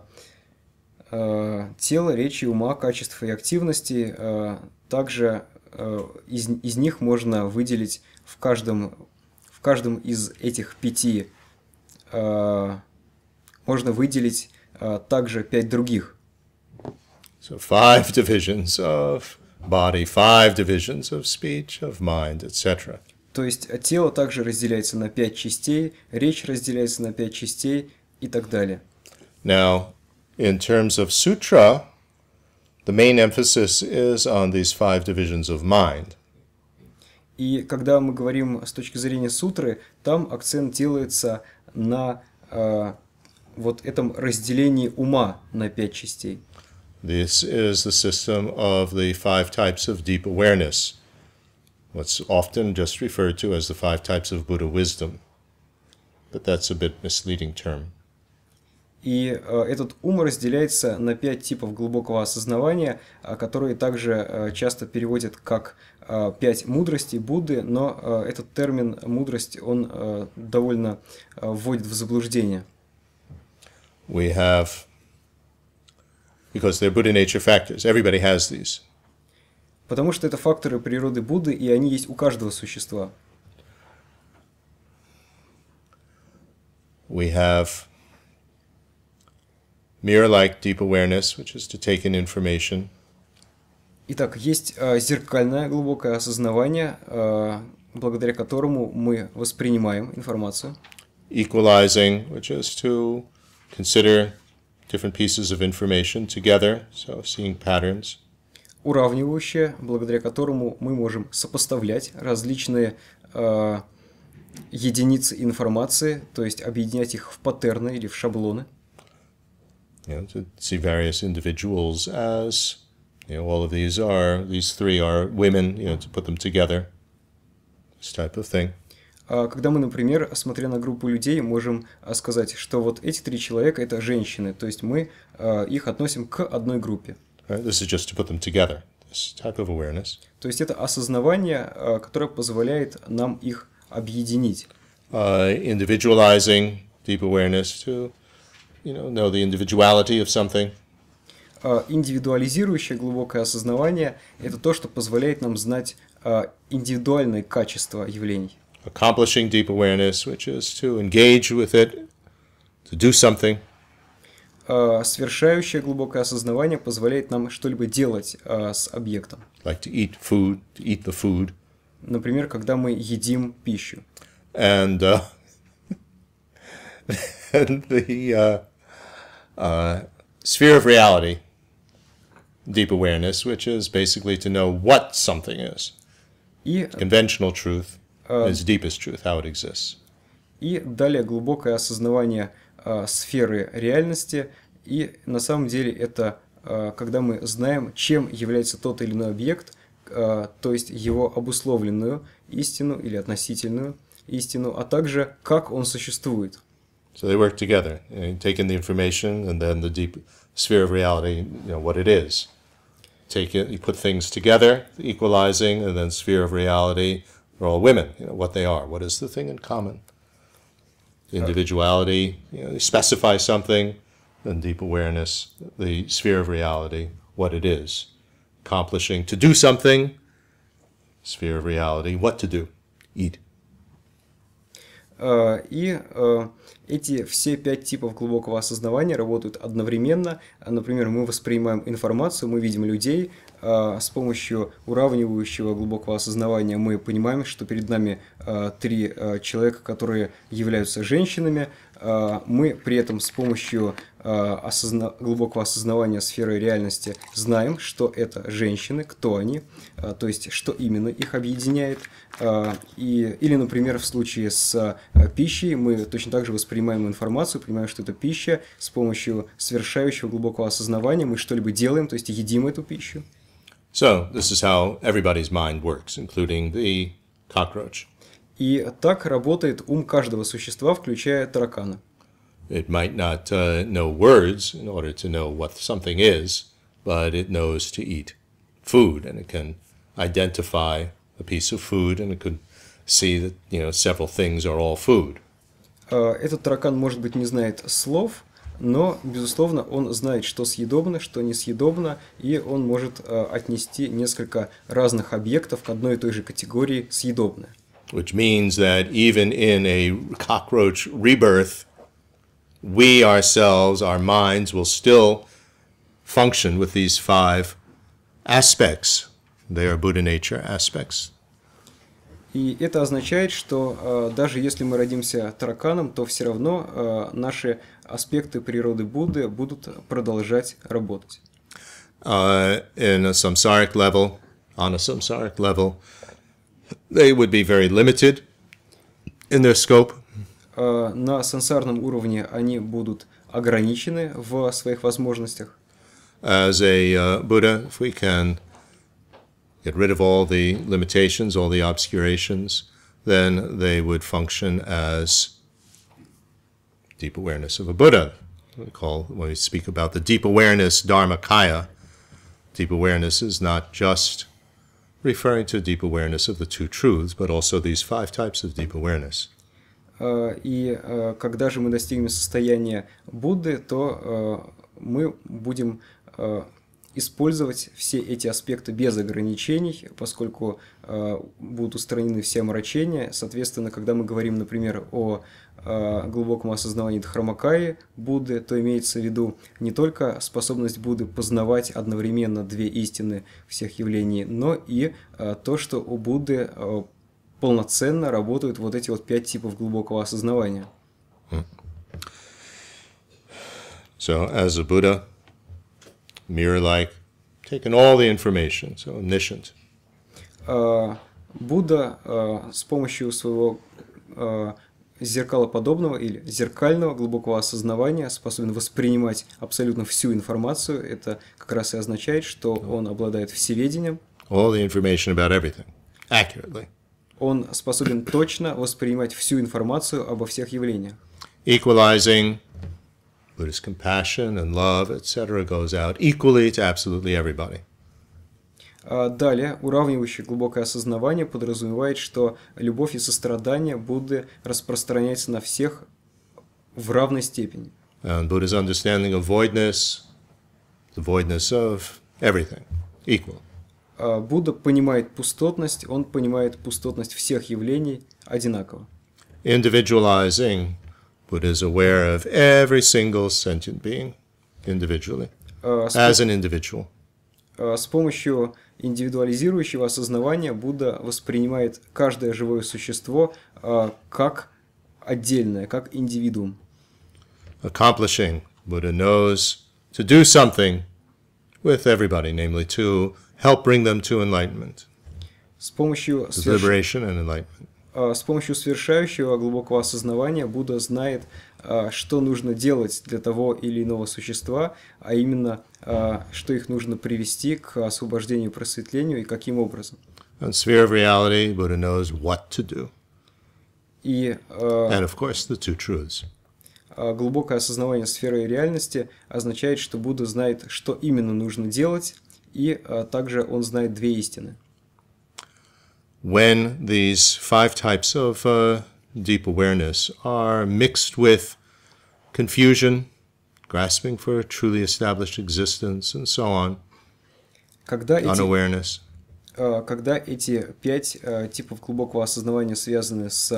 Speaker 2: э, тела, речи, ума, качеств и активности э, также э, из, из них можно выделить в каждом, в каждом из этих пяти Э,
Speaker 1: можно выделить э, также пять других. So five divisions of body, five divisions of speech, of mind, etc.
Speaker 2: То есть э, тело также разделяется на пять частей, речь разделяется на пять частей и
Speaker 1: так далее. Now, in terms of sutra, the main emphasis is on these five divisions of mind.
Speaker 2: И когда мы говорим с точки зрения сутры, там акцент делается на э,
Speaker 1: вот этом разделении ума на пять частей. This is the system of the five types of deep awareness, what's often just referred to as the five types of Buddha wisdom. But that's a bit misleading term.
Speaker 2: И э, этот ум разделяется на пять типов глубокого осознавания, э, которые также э, часто переводят как пять мудростей Будды, но этот термин мудрость он довольно вводит в заблуждение.
Speaker 1: We have, because they're Buddha nature factors, everybody has these.
Speaker 2: Потому что это факторы природы Будды, и они есть у каждого существа.
Speaker 1: We have mirror-like deep awareness, which is to take in information.
Speaker 2: Итак, есть э, зеркальное глубокое осознавание, э, благодаря которому мы воспринимаем информацию.
Speaker 1: Equalizing, which is to consider different pieces of information together, so seeing patterns.
Speaker 2: Уравнивающее, благодаря которому мы можем сопоставлять различные э, единицы информации, то есть объединять их в паттерны или в
Speaker 1: шаблоны you know, to see various individuals as, you know, all of these are, these three are women, you know, to put them together, this type of thing.
Speaker 2: Когда мы, например, смотря на группу людей, можем сказать, что вот эти три человека – это женщины, то есть мы их относим к одной группе. This is just to put
Speaker 1: them together, this type of awareness.
Speaker 2: То есть это осознавание, которое позволяет нам
Speaker 1: их объединить. Uh, individualizing deep awareness to you know, know the individuality of something.
Speaker 2: А, индивидуализирующее глубокое осознавание – это то, что позволяет нам знать а, индивидуальные качества
Speaker 1: явлений. Accomplishing deep awareness, which is to engage with it, to do something.
Speaker 2: Uh, а, совершающее глубокое осознавание позволяет нам что-либо делать
Speaker 1: с объектом. Like to eat food, to eat the food.
Speaker 2: Например, когда мы едим
Speaker 1: пищу. And, uh, and the uh, uh, sphere of reality, deep awareness, which is basically to know what something is. И, э, Conventional truth uh, is deepest truth, how it exists.
Speaker 2: И далее глубокое осознавание uh, сферы реальности. И на самом деле это uh, когда мы знаем, чем является тот или иной объект, uh, то есть его обусловленную истину или
Speaker 1: относительную истину, а также как он существует – So they work together, you taking the information and then the deep sphere of reality, you know, what it is. Take it, you put things together, equalizing, and then sphere of reality are all women, you know, what they are. What is the thing in common? Individuality, you know, they specify something, then deep awareness, the sphere of reality, what it is. Accomplishing to do something, sphere of reality, what to do, eat.
Speaker 2: Uh, и uh, Эти все пять типов глубокого осознавания работают одновременно. А, например, мы воспринимаем информацию, мы видим людей. А, с помощью уравнивающего глубокого осознавания мы понимаем, что перед нами а, три человека, которые являются женщинами, а, мы при этом с помощью а, осозна... глубокого осознавания сферы реальности знаем, что это женщины, кто они, а, то есть что именно их объединяет. И... Или, например, в случае с пищей мы точно так же воспринимаем информацию, понимаем, что это пища, с помощью совершающего глубокого осознавания мы что-либо делаем, то есть едим эту пищу.
Speaker 1: So, this is how everybody's mind works, including the cockroach.
Speaker 2: И так работает ум каждого существа, включая таракана.
Speaker 1: It might not uh, know words in order to know what something is, but it knows to eat food, and it can identify a piece of food, and it can see that you know several things are all food.
Speaker 2: Uh, этот таракан, может быть, не знает слов, но, безусловно, он знает, что съедобно, что несъедобно, и он может э, отнести несколько разных объектов к одной и той же категории съедобное.
Speaker 1: which means that even in a cockroach rebirth, we ourselves, our minds, will still function with these five aspects. They are Buddha nature aspects.
Speaker 2: И это означает, что э, даже если мы родимся тараканом, то все равно э, наши аспекты природы Будды будут продолжать работать.
Speaker 1: Uh, in a samsaric level, on a samsaric level, uh, they would be very limited in their scope.
Speaker 2: Э, на сенсорном уровне они будут ограничены в своих возможностях.
Speaker 1: As a uh, Buddha, if we can get rid of all the limitations, all the obscurations, then they would function as deep awareness of a Buddha. We call when we speak about the deep awareness Dharmakaya. Deep awareness is not just referring to deep awareness of the two truths, but also these five types of deep awareness.
Speaker 2: Э, и э, когда же мы достигнем состояния Будды, то э, мы будем использовать все эти аспекты без ограничений, поскольку будут устранены все омрачения. Соответственно, когда мы говорим, например, о Э, глубокому осознаванию Дхармакаи Будды, то имеется в виду не только способность Будды познавать одновременно две истины всех явлений, но и э, то, что у Будды э, полноценно работают вот эти вот пять типов глубокого осознавания.
Speaker 1: So, as a Buddha, mirror-like, taking all the information, so omniscient.
Speaker 2: Будда uh, с помощью своего uh, зеркалоподобного или зеркального глубокого осознавания, способен воспринимать абсолютно всю информацию. Это как раз и означает, что он обладает всеведением.
Speaker 1: All the information about everything,
Speaker 2: accurately. Он способен точно воспринимать всю информацию обо всех явлениях.
Speaker 1: Equalizing Buddhist compassion and love, etc., goes out equally to absolutely everybody.
Speaker 2: А, далее, уравнивающее глубокое осознавание подразумевает, что любовь и сострадание Будды распространяются на всех в равной степени.
Speaker 1: And uh, Buddha's understanding of voidness, the voidness of everything, equal.
Speaker 2: А, Будда понимает пустотность, он понимает пустотность всех явлений одинаково.
Speaker 1: Individualizing, Buddha is aware of every single sentient being individually, а, as an individual.
Speaker 2: С помощью uh, индивидуализирующего осознавания Будда воспринимает каждое живое существо а, как отдельное, как индивидуум.
Speaker 1: Accomplishing. Buddha knows to do something with everybody, namely to help bring them to enlightenment.
Speaker 2: С помощью liberation
Speaker 1: and enlightenment.
Speaker 2: А, с помощью совершающего глубокого осознавания Будда знает, а, что нужно делать для того или иного существа, а именно, а, что их нужно привести к освобождению, просветлению и каким образом.
Speaker 1: In sphere of reality, Buddha knows what to do.
Speaker 2: И, а, And of
Speaker 1: course, the two truths.
Speaker 2: Глубокое осознавание сферы реальности означает, что Будда знает, что именно нужно делать, и также он знает две истины.
Speaker 1: When these five types of uh, deep awareness are mixed with confusion, grasping for a truly established existence, and so on, когда
Speaker 2: unawareness. Эти, когда эти пять э, типов глубокого осознавания связаны с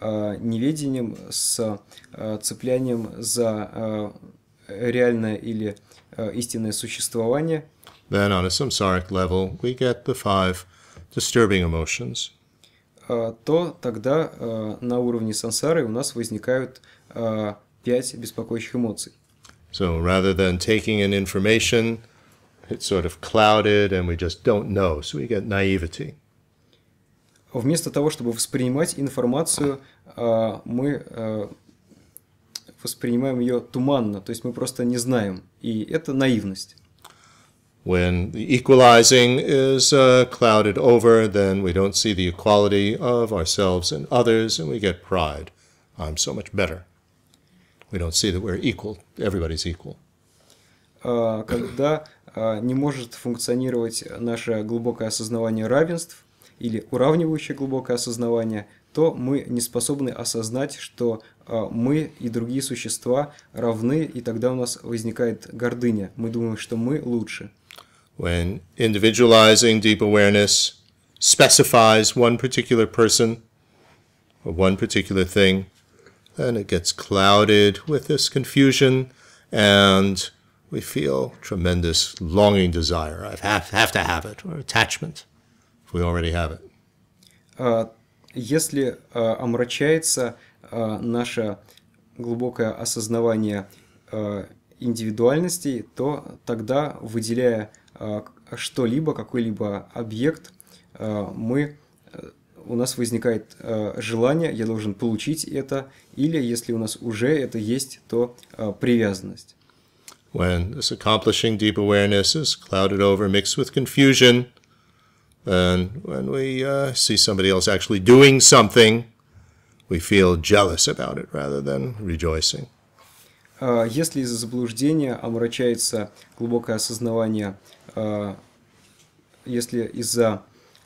Speaker 2: э, неведением, с э, цеплянием за реальное или истинное существование,
Speaker 1: then on a samsaric level we get the five disturbing emotions –
Speaker 2: А, то тогда а, на уровне сансары у нас возникают а, пять беспокоящих эмоций.
Speaker 1: So rather than taking in information, it's sort of clouded and we just don't know, so we get naivety.
Speaker 2: Вместо того, чтобы воспринимать информацию, мы воспринимаем ее туманно,
Speaker 1: то есть мы просто не знаем, и это наивность. When the equalizing is uh, clouded over, then we don't see the equality of ourselves and others, and we get pride. I'm so much better. We don't see that we're equal. Everybody's equal.
Speaker 2: А, когда а, не может функционировать наше глубокое осознавание равенств или уравнивающее глубокое осознавание, то мы не способны осознать, что а, мы и другие существа равны, и тогда у нас возникает гордыня. Мы думаем, что мы лучше.
Speaker 1: when individualizing deep awareness specifies one particular person or one particular thing, then it gets clouded with this confusion and we feel tremendous longing desire. I have, have to have it, or attachment, if we already have it.
Speaker 2: Uh, если uh, омрачается uh, наше глубокое осознавание uh, индивидуальностей, то тогда, выделяя что-либо, какой-либо объект, мы, у нас возникает желание, я должен получить это, или если у нас уже это есть, то
Speaker 1: привязанность. When this accomplishing deep awareness is clouded over, mixed with confusion, and when we uh, see somebody else actually doing something, we feel jealous about it rather than rejoicing.
Speaker 2: А, если из-за заблуждения омрачается глубокое осознавание, а, если из-за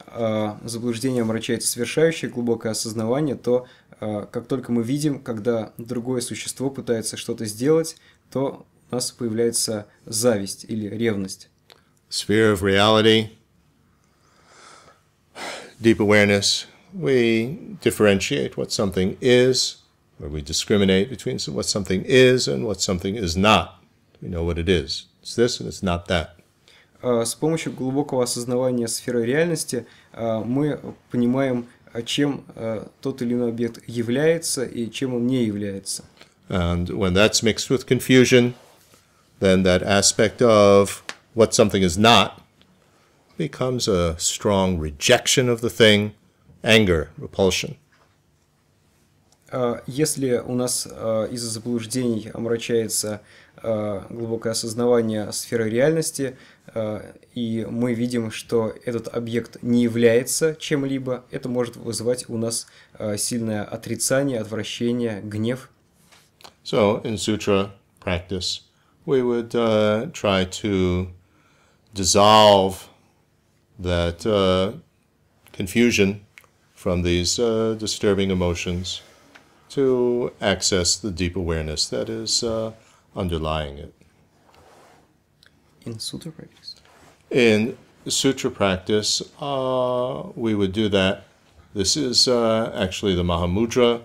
Speaker 2: а, заблуждения омрачается совершающее глубокое осознавание, то как только мы видим, когда другое существо пытается что-то сделать, то у нас появляется зависть или ревность.
Speaker 1: Sphere of reality, deep awareness, we differentiate what something is – where we discriminate between what something is and what something is not. We know what it is. It's this and it's not that.
Speaker 2: С помощью глубокого осознавания сферы реальности мы понимаем, чем тот или иной объект является и чем он не является.
Speaker 1: And when that's mixed with confusion, then that aspect of what something is not becomes a strong rejection of the thing, anger, repulsion.
Speaker 2: А, если у нас а, из-за заблуждений омрачается а, глубокое осознавание сферы реальности, и мы видим, что этот объект не является чем-либо, это может вызывать у нас сильное отрицание, отвращение, гнев.
Speaker 1: So in sutra practice, we would uh, try to dissolve that uh, confusion from these uh, disturbing emotions. to access the deep awareness that is uh, underlying it. In sutra practice? In sutra practice, uh, we would do that. This is uh, actually the Mahamudra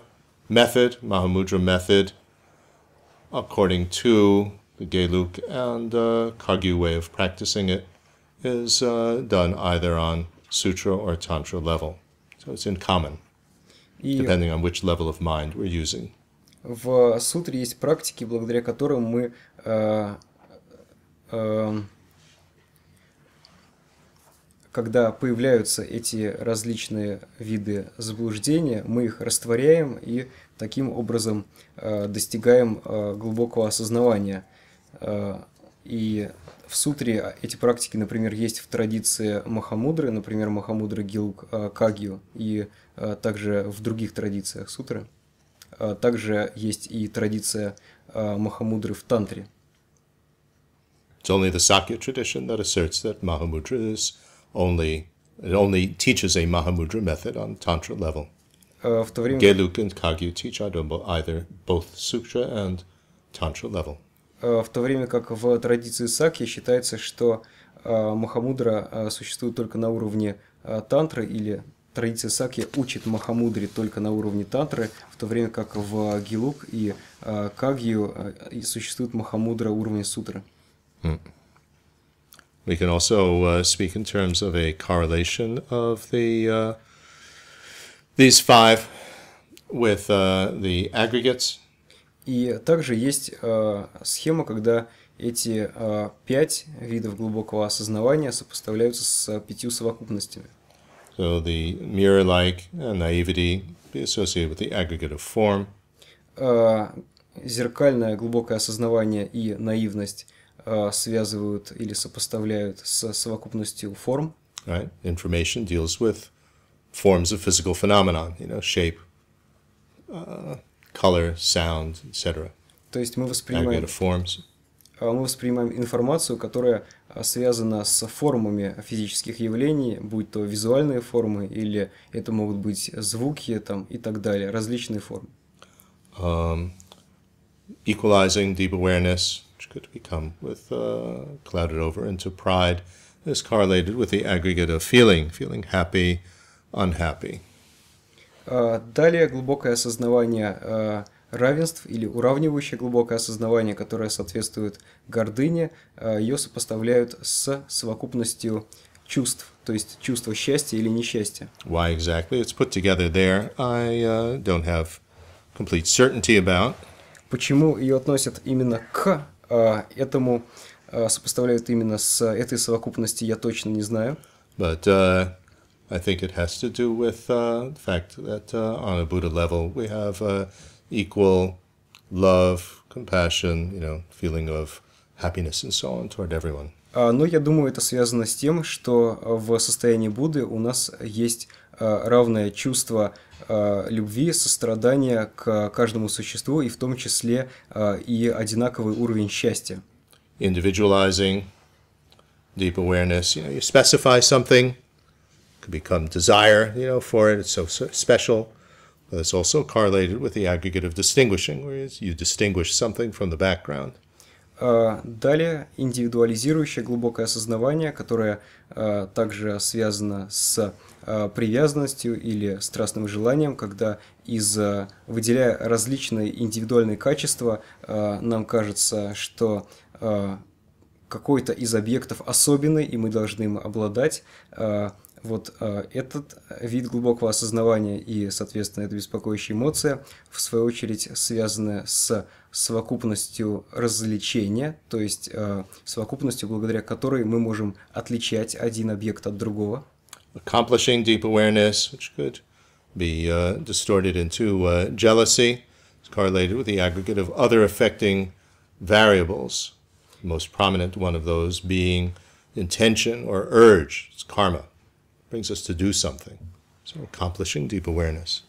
Speaker 1: method, Mahamudra method, according to the Geluk and uh, Kagyu way of practicing it, is uh, done either on sutra or tantra level. So it's in common. depending on which level of mind we're using.
Speaker 2: В сутре есть практики, благодаря которым мы э, э, когда появляются эти различные виды заблуждения, мы их растворяем и таким образом э, достигаем э, глубокого осознавания. Э, и в сутре эти практики, например, есть в традиции Махамудры, например, Махамудры Гилк э, Кагью и Э, также в других традициях сутры. Э, также есть и традиция э, Махамудры в
Speaker 1: тантре. It's only the Sakya tradition that asserts that Mahamudra is only it only teaches a Mahamudra method on tantra level.
Speaker 2: В то время... Geluk
Speaker 1: and Kagyu teach either both sutra and tantra level.
Speaker 2: В то время как в традиции Сакья считается, что Махамудра существует только на уровне тантры или традиция Сакья учит Махамудри только на уровне татры, в то время как в Гилук и э, Кагью э, существует Махамудра уровня Сутры.
Speaker 1: Mm. We can also uh, speak in terms of a correlation of the uh, these five with uh, the aggregates.
Speaker 2: И также есть э, схема, когда эти э, пять видов глубокого осознавания сопоставляются с э, пятью совокупностями.
Speaker 1: So the mirror-like naivety associated with the aggregate of form.
Speaker 2: Uh, зеркальное глубокое осознавание и наивность uh, связывают или сопоставляют с совокупностью форм.
Speaker 1: Right. Information deals with forms of physical phenomenon, you know, shape, uh, color, sound, etc.
Speaker 2: То есть мы воспринимаем, мы воспринимаем информацию, которая связано с формами физических явлений, будь то визуальные формы или это могут быть звуки там, и
Speaker 1: так далее, различные формы. Um, equalizing deep awareness, which could become with, uh, clouded over into pride, is correlated with the aggregate of feeling, feeling happy, unhappy.
Speaker 2: Uh, далее глубокое осознавание uh, равенств или уравнивающее глубокое осознавание, которое соответствует гордыне, а, ее сопоставляют с совокупностью чувств, то есть чувство счастья или несчастья.
Speaker 1: Why exactly it's put together there, I uh, don't have complete certainty about.
Speaker 2: Почему ее относят именно к uh, этому, uh, сопоставляют именно с этой совокупности, я точно не знаю.
Speaker 1: But uh, I think it has to do with uh, the fact that uh, on a Buddha level we have uh, equal love, compassion, you know, feeling of happiness and so on toward everyone.
Speaker 2: Но я думаю, это связано с тем, что в состоянии Будды у нас есть равное чувство любви, сострадания к каждому существу и в том числе и одинаковый
Speaker 1: уровень счастья. Individualizing, deep awareness, you know, you specify something, It could become desire, you know, for it, it's so special. That's also correlated with the aggregate of distinguishing, where you distinguish something from the background.
Speaker 2: А, далее индивидуализирующее глубокое осознавание, которое а, также связано с а, привязанностью или страстным желанием, когда из выделяя различные индивидуальные качества, нам кажется, что какой-то из объектов особенный, и мы должны им обладать. Вот э, этот вид глубокого осознавания и, соответственно, эта беспокоящая эмоция, в свою очередь, связана с совокупностью развлечения, то есть э, совокупностью, благодаря которой мы можем отличать один объект от другого.
Speaker 1: Accomplishing deep awareness, which could be uh, distorted into uh, jealousy, is correlated with the aggregate of other affecting variables. The most prominent one of those being intention or urge, it's karma brings us to do something. So accomplishing deep awareness.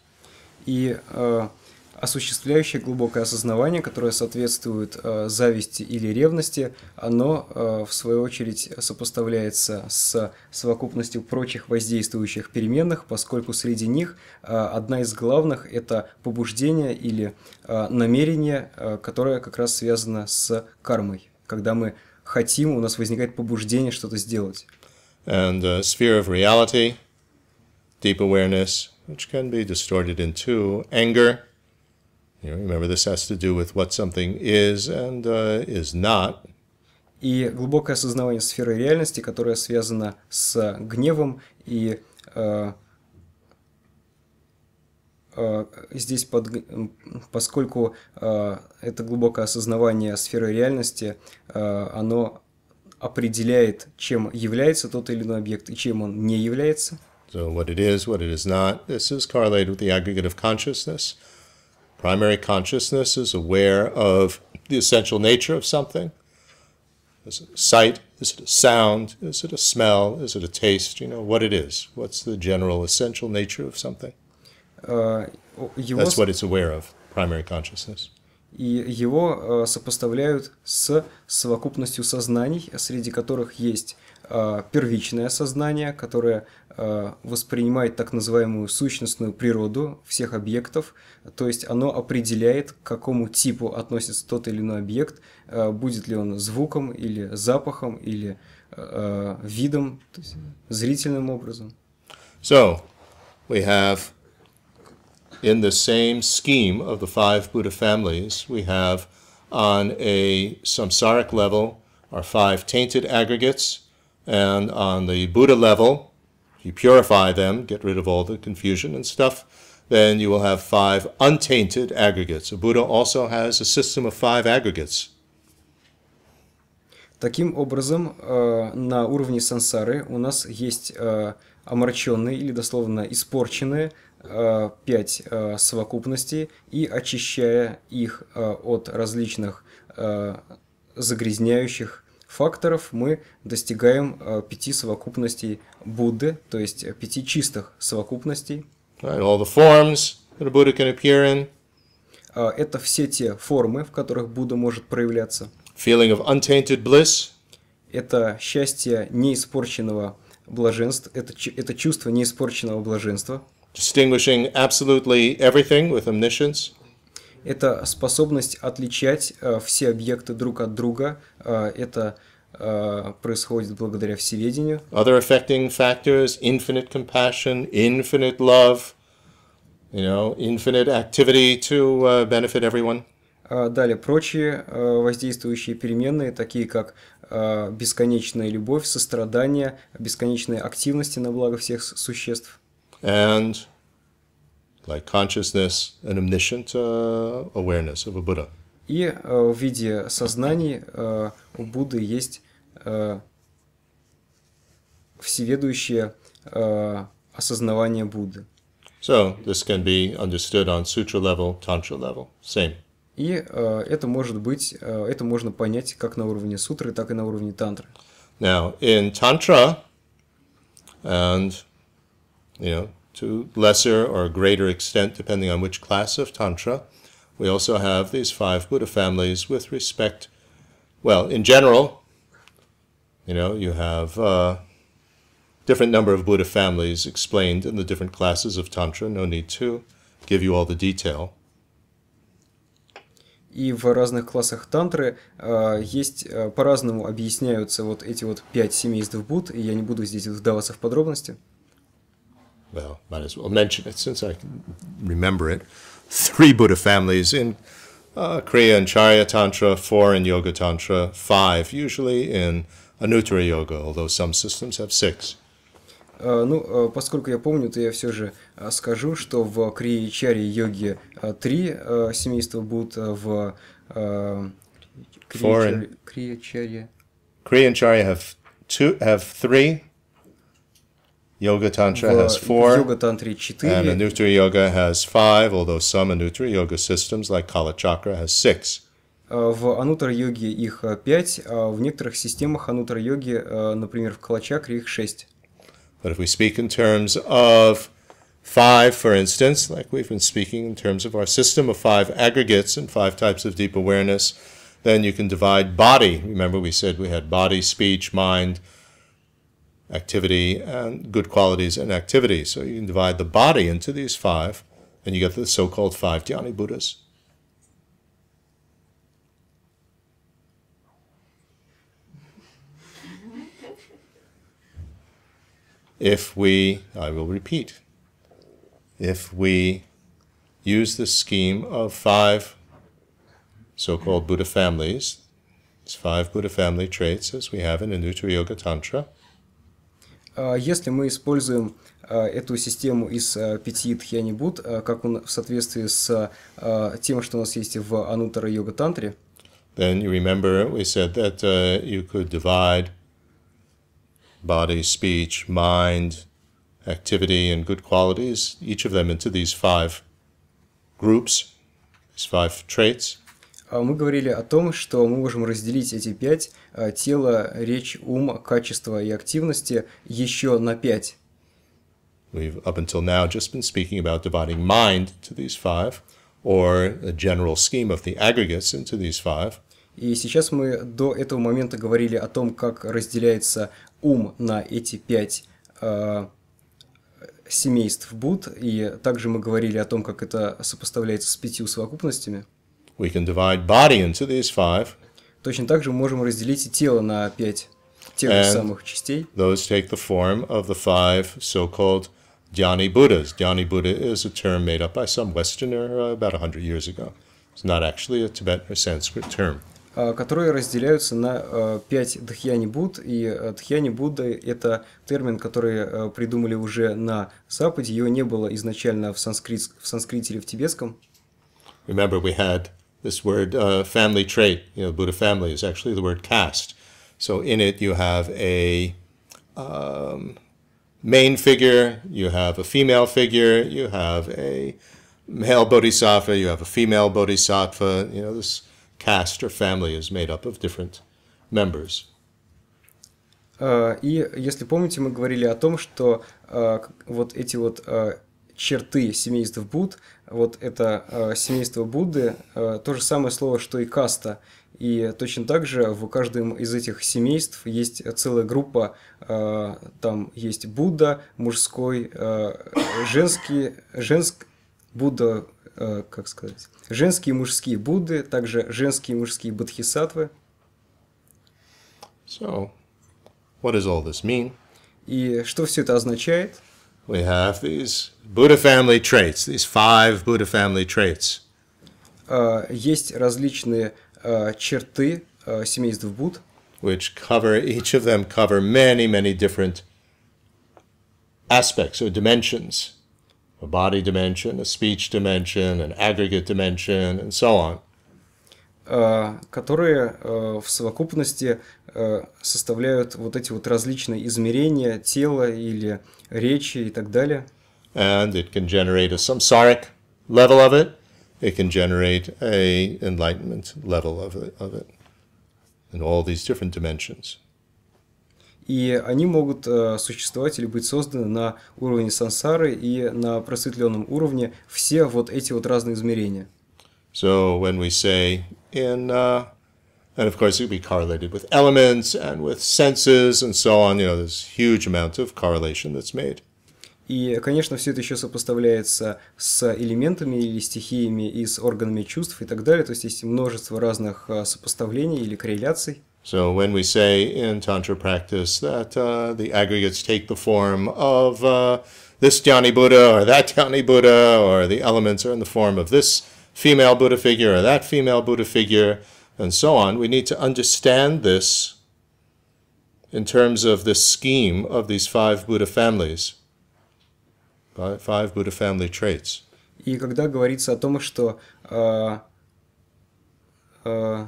Speaker 2: И uh, осуществляющее глубокое осознавание, которое соответствует э, зависти или ревности, оно, э, в свою очередь, сопоставляется с совокупностью прочих воздействующих переменных, поскольку среди них э, одна из главных – это побуждение или э, намерение, э, которое как раз связано с кармой. Когда мы хотим, у нас возникает побуждение что-то сделать
Speaker 1: and uh, sphere of reality, deep awareness, which can be distorted into anger. You know, remember, this has to do with what something is and uh, is not.
Speaker 2: И глубокое осознавание сферы реальности, которая связана с гневом и э, э, здесь, под, поскольку э, это глубокое осознавание сферы реальности, э, оно определяет, чем является тот или иной объект
Speaker 1: и чем он не является. So what it is, what it is not, this is correlated with the aggregate of consciousness. Primary consciousness is aware of the essential nature of something. Is it a sight? Is it a sound? Is it a smell? Is it a taste? You know, what it is. What's the general essential nature of something? Uh, That's what it's aware of, primary consciousness.
Speaker 2: и его э, сопоставляют с совокупностью сознаний, среди которых есть э, первичное сознание, которое э, воспринимает так называемую сущностную природу всех объектов, то есть оно определяет, к какому типу относится тот или иной объект, будет ли он звуком или запахом или видом, то есть зрительным образом.
Speaker 1: So, we have in the same scheme of the five Buddha families, we have on a samsaric level our five tainted aggregates, and on the Buddha level, if you purify them, get rid of all the confusion and stuff, then you will have five untainted aggregates. A Buddha also has a system of five aggregates.
Speaker 2: Таким образом, э, на уровне сансары у нас есть э, омраченные или дословно испорченные 5 э, э, совокупностей и очищая их э, от различных загрязняющих факторов, мы достигаем пяти совокупностей Будды, то есть пяти чистых совокупностей.
Speaker 1: And all the forms that a
Speaker 2: Buddha can appear in. Это все те формы, в которых Будда может проявляться. Feeling of untainted bliss. Это счастье неиспорченного
Speaker 1: блаженства,
Speaker 2: это, это чувство неиспорченного блаженства
Speaker 1: distinguishing absolutely everything with omniscience.
Speaker 2: Это способность отличать uh, все объекты друг от друга. Uh, это uh, происходит благодаря всеведению.
Speaker 1: Other affecting factors, infinite compassion, infinite love, you know, infinite activity to uh, benefit everyone.
Speaker 2: Далее прочие воздействующие переменные, такие как бесконечная любовь, сострадание, бесконечная
Speaker 1: активность на благо всех существ and like consciousness, an omniscient uh, awareness of a Buddha.
Speaker 2: И uh, в виде сознаний uh, у Будды есть uh, всеведущее uh, осознавание Будды.
Speaker 1: So this can be understood on sutra level, tantra level, same.
Speaker 2: И uh, это может быть, uh, это можно понять как на уровне сутры, так и на уровне тантры.
Speaker 1: Now in tantra and you know, to lesser or greater extent, depending on which class of Tantra. We also have these five Buddha families with respect, well, in general, you know, you have a uh, different number of Buddha families explained in the different classes of Tantra, no need to give you all the detail.
Speaker 2: И в разных классах тантры э, есть э, по-разному объясняются вот эти вот пять семейств Буд, и я не буду здесь вдаваться в подробности
Speaker 1: well, might as well mention it since I remember it, three Buddha families in uh, Kriya and Charya Tantra, four in Yoga Tantra, five usually in Anuttara Yoga, although some systems have six.
Speaker 2: Ну, поскольку я помню, то я все же скажу, что в Крии Чаре йоге три семейства будут в Крия Чаре.
Speaker 1: Крия and Charya have two, have three, Yoga Tantra has four. Yoga Tantra 4. And Anuttara Yoga has five, although some Anuttara Yoga systems like Kala Chakra has six.
Speaker 2: В анутара-йоге их 5, а в некоторых системах анутара-йоги, например, в калачакре, их 6.
Speaker 1: But if we speak in terms of five, for instance, like we've been speaking in terms of our system of five aggregates and five types of deep awareness, then you can divide body. Remember, we said we had body, speech, mind, activity, and good qualities and activity. So you can divide the body into these five, and you get the so called five dhyani Buddhas. If we, I will repeat, if we use the scheme of five so called Buddha families, it's five Buddha family traits as we have in the Nutra Yoga Tantra,
Speaker 2: Если мы используем эту систему из пяти тхьянибуд, как он в соответствии с тем, что у нас есть в Анутара Йога Тантре,
Speaker 1: then you remember we said that uh, you could divide body, speech, mind, activity, and good qualities, each of them into these five groups, these five traits.
Speaker 2: А мы говорили о том, что мы можем разделить эти пять а, – тело, речь, ум, качество и активности – еще
Speaker 1: на пять. We've up until now just been speaking about dividing mind into these five, or a general scheme of the aggregates into these five. И сейчас
Speaker 2: мы до этого момента говорили о том, как разделяется ум на эти пять э, семейств Буд, и также мы говорили о том, как это сопоставляется с пятью совокупностями. We can divide body into these five. Точно так же мы можем разделить и тело на пять тех же самых частей.
Speaker 1: Those take the form of the five so-called Dhyani Buddhas. Dhyani Buddha is a term made up by some Westerner uh, about 100 years ago. It's not actually a Tibetan or Sanskrit term.
Speaker 2: Uh, которые разделяются на uh, пять дхьяни Будд, и э, дхьяни Будды – это термин, который uh, придумали уже на Западе, его не было изначально в, санскрит, в санскрите или в тибетском.
Speaker 1: Remember, we had this word uh, family trait, you know, Buddha family is actually the word caste. So in it you have a um, main figure, you have a female figure, you have a male bodhisattva, you have a female bodhisattva. You know, this caste or family is made up of different members.
Speaker 2: Э, и если помните, мы говорили о том, что uh, вот эти вот э, черты семейства Буд. Вот это э, семейство Будды, э, то же самое слово, что и каста. И точно так же в каждом из этих семейств есть целая группа, э, там есть Будда мужской, э, женский, женск, Будда, э, как сказать, женские и мужские Будды, также женские и мужские Бодхисаттвы.
Speaker 1: So, what does all this mean?
Speaker 2: И что все это означает?
Speaker 1: we have these Buddha family traits, these five Buddha family traits.
Speaker 2: Uh, есть различные uh, черты uh,
Speaker 1: семейств Which cover, each of them cover many, many different aspects or dimensions. A body dimension, a speech dimension, an aggregate dimension, and so on.
Speaker 2: Э, которые э, в совокупности э, составляют вот эти вот различные измерения тела или речи и так далее.
Speaker 1: And it can generate a samsaric level of it. It can generate a enlightenment level of it, of it in all these different dimensions.
Speaker 2: И они могут э, существовать или быть созданы на уровне сансары и на просветленном уровне все вот эти вот
Speaker 1: разные измерения. So when we say in, uh, and of course it would be correlated with elements and with senses and so on. You know, there's huge amount of correlation that's made.
Speaker 2: И, конечно, все это еще сопоставляется с элементами или стихиями и с органами чувств и так далее. То есть есть множество разных сопоставлений или
Speaker 1: корреляций. So when we say in tantra practice that uh, the aggregates take the form of uh, this Dhyani Buddha or that Dhyani Buddha or the elements are in the form of this female Buddha figure or that female Buddha figure, and so on. We need to understand this in terms of the scheme of these five Buddha families, five Buddha family traits.
Speaker 2: И когда говорится о том, что э, э,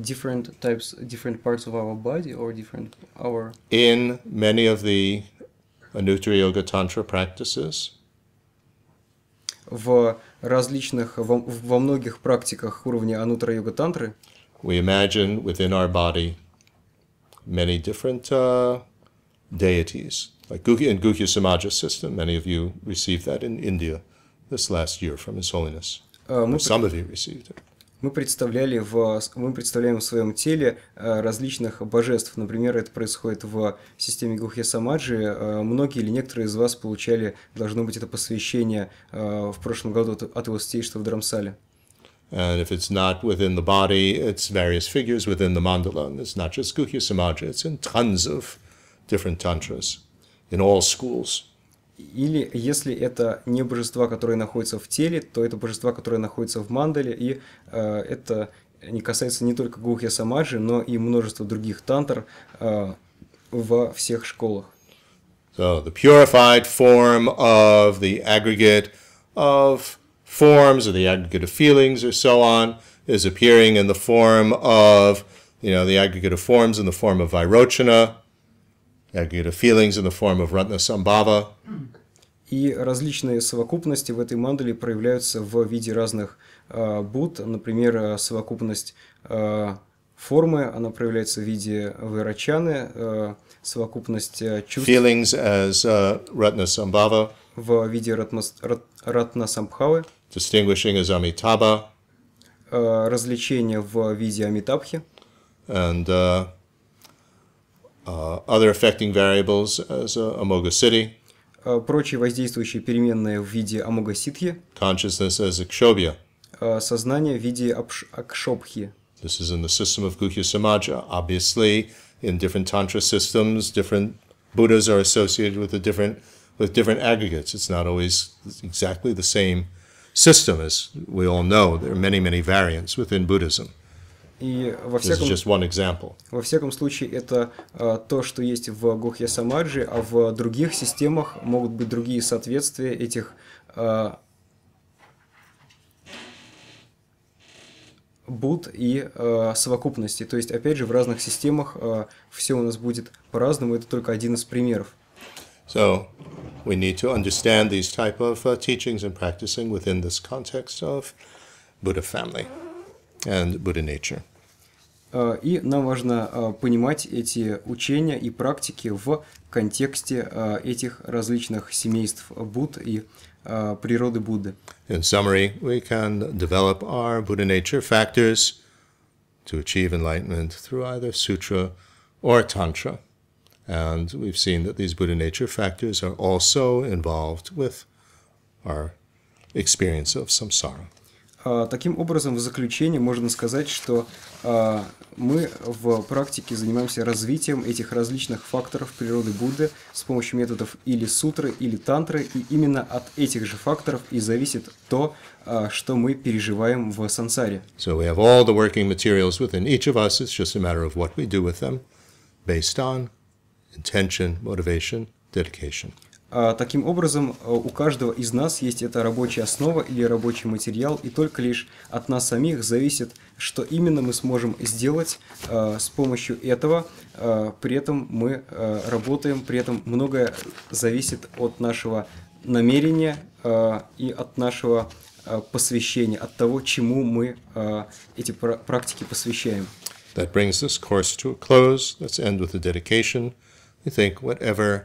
Speaker 2: different types, different parts of our body or different our
Speaker 1: in many of the Anuttara Yoga Tantra practices
Speaker 2: в различных, во, во многих практиках уровня Анутра Йога
Speaker 1: Тантры. We imagine within our body many different uh, deities. Like Guhya, in Guhya Samaja system, many of you received that in India this last year from His Holiness. Uh, мы, some of you received it.
Speaker 2: мы представляли в, мы представляем в своем теле э, различных божеств. Например, это происходит в системе Гухья Самаджи. Э, многие или некоторые из вас получали, должно быть, это посвящение э, в прошлом году от его что в Драмсале.
Speaker 1: And if it's not within the body, it's various figures within the mandala. And it's not just Guhya Samaja, it's in tons of different tantras in all schools.
Speaker 2: Или если это не божества, которые находятся в теле, то это божества, которые находятся в мандале, и э, это не касается не только Гухья Самаджи, но и множества других тантр э, во всех школах.
Speaker 1: So the purified form of the aggregate of forms or the aggregate of feelings or so on is appearing in the form of, you know, the aggregate of forms in the form of Virochana, feelings in the form of ratnasambhava.
Speaker 2: И различные совокупности в этой мандале проявляются в виде разных э, буд. Например, э, совокупность э, формы, она проявляется в виде вирачаны, э, совокупность э,
Speaker 1: чувств. Feelings as uh, э, ratnasambhava. В виде ратмас,
Speaker 2: рат, ратнасамбхавы.
Speaker 1: Distinguishing as amitabha.
Speaker 2: Э, развлечение
Speaker 1: в виде амитабхи. And uh, Uh, other affecting variables as uh, Amoga city. Uh,
Speaker 2: прочие воздействующие переменные в виде Амога ситхи.
Speaker 1: Consciousness as Akshobhya.
Speaker 2: Сознание в виде Акшобхи.
Speaker 1: This is in the system of Guhya Samaja. Obviously, in different Tantra systems, different Buddhas are associated with the different with different aggregates. It's not always exactly the same system, as we all know. There are many, many variants within Buddhism. И во всяком, just one example.
Speaker 2: во всяком случае это а, то, что есть в Гохья Самаджи, а в других системах могут быть другие соответствия этих а, буд и а, совокупности. То есть, опять же, в разных системах а, все у нас будет по-разному,
Speaker 1: это только один из примеров. So we need to understand these type of uh, teachings and practicing within this context of Buddha family and Buddha nature.
Speaker 2: Э, и нам важно
Speaker 1: э, понимать эти учения и практики
Speaker 2: в контексте э, этих различных семейств и
Speaker 1: природы Будды. In summary, we can develop our Buddha nature factors to achieve enlightenment through either sutra or tantra. And we've seen that these Buddha nature factors are also involved with our experience of samsara.
Speaker 2: А, таким образом, в заключение можно сказать, что а, мы в практике занимаемся развитием этих различных факторов природы Будды с помощью методов или сутры, или тантры, и именно от этих же
Speaker 1: факторов и зависит то, а, что мы переживаем в сансаре. So we have all the working materials within each of us, it's just a matter of what we do with them, based on intention, motivation, dedication.
Speaker 2: А, таким образом, э, у каждого из нас есть эта рабочая основа или рабочий материал, и только лишь от нас самих зависит, что именно мы сможем сделать э, с помощью этого. Э, при этом мы работаем, при этом многое зависит от нашего намерения и от нашего посвящения, от того, чему мы эти практики
Speaker 1: посвящаем. That brings this course to a close. Let's end with a dedication. We think whatever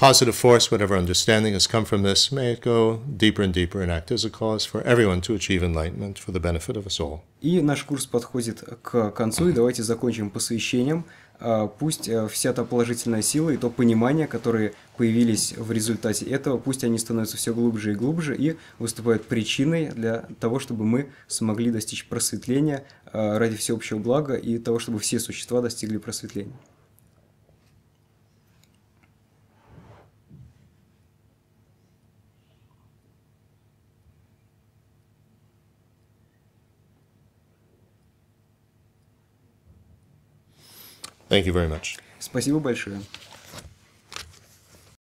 Speaker 1: positive force, whatever understanding has come from this, may it go deeper and deeper and act as a cause for everyone to achieve enlightenment for the benefit of us all. И наш курс
Speaker 2: подходит к концу, и давайте закончим посвящением. А, пусть э, вся та положительная сила и то понимание, которые появились в результате этого, пусть они становятся все глубже и глубже и выступают причиной для того, чтобы мы смогли достичь просветления а, ради всеобщего блага и того, чтобы все существа достигли просветления. Thank you very much. Спасибо большое.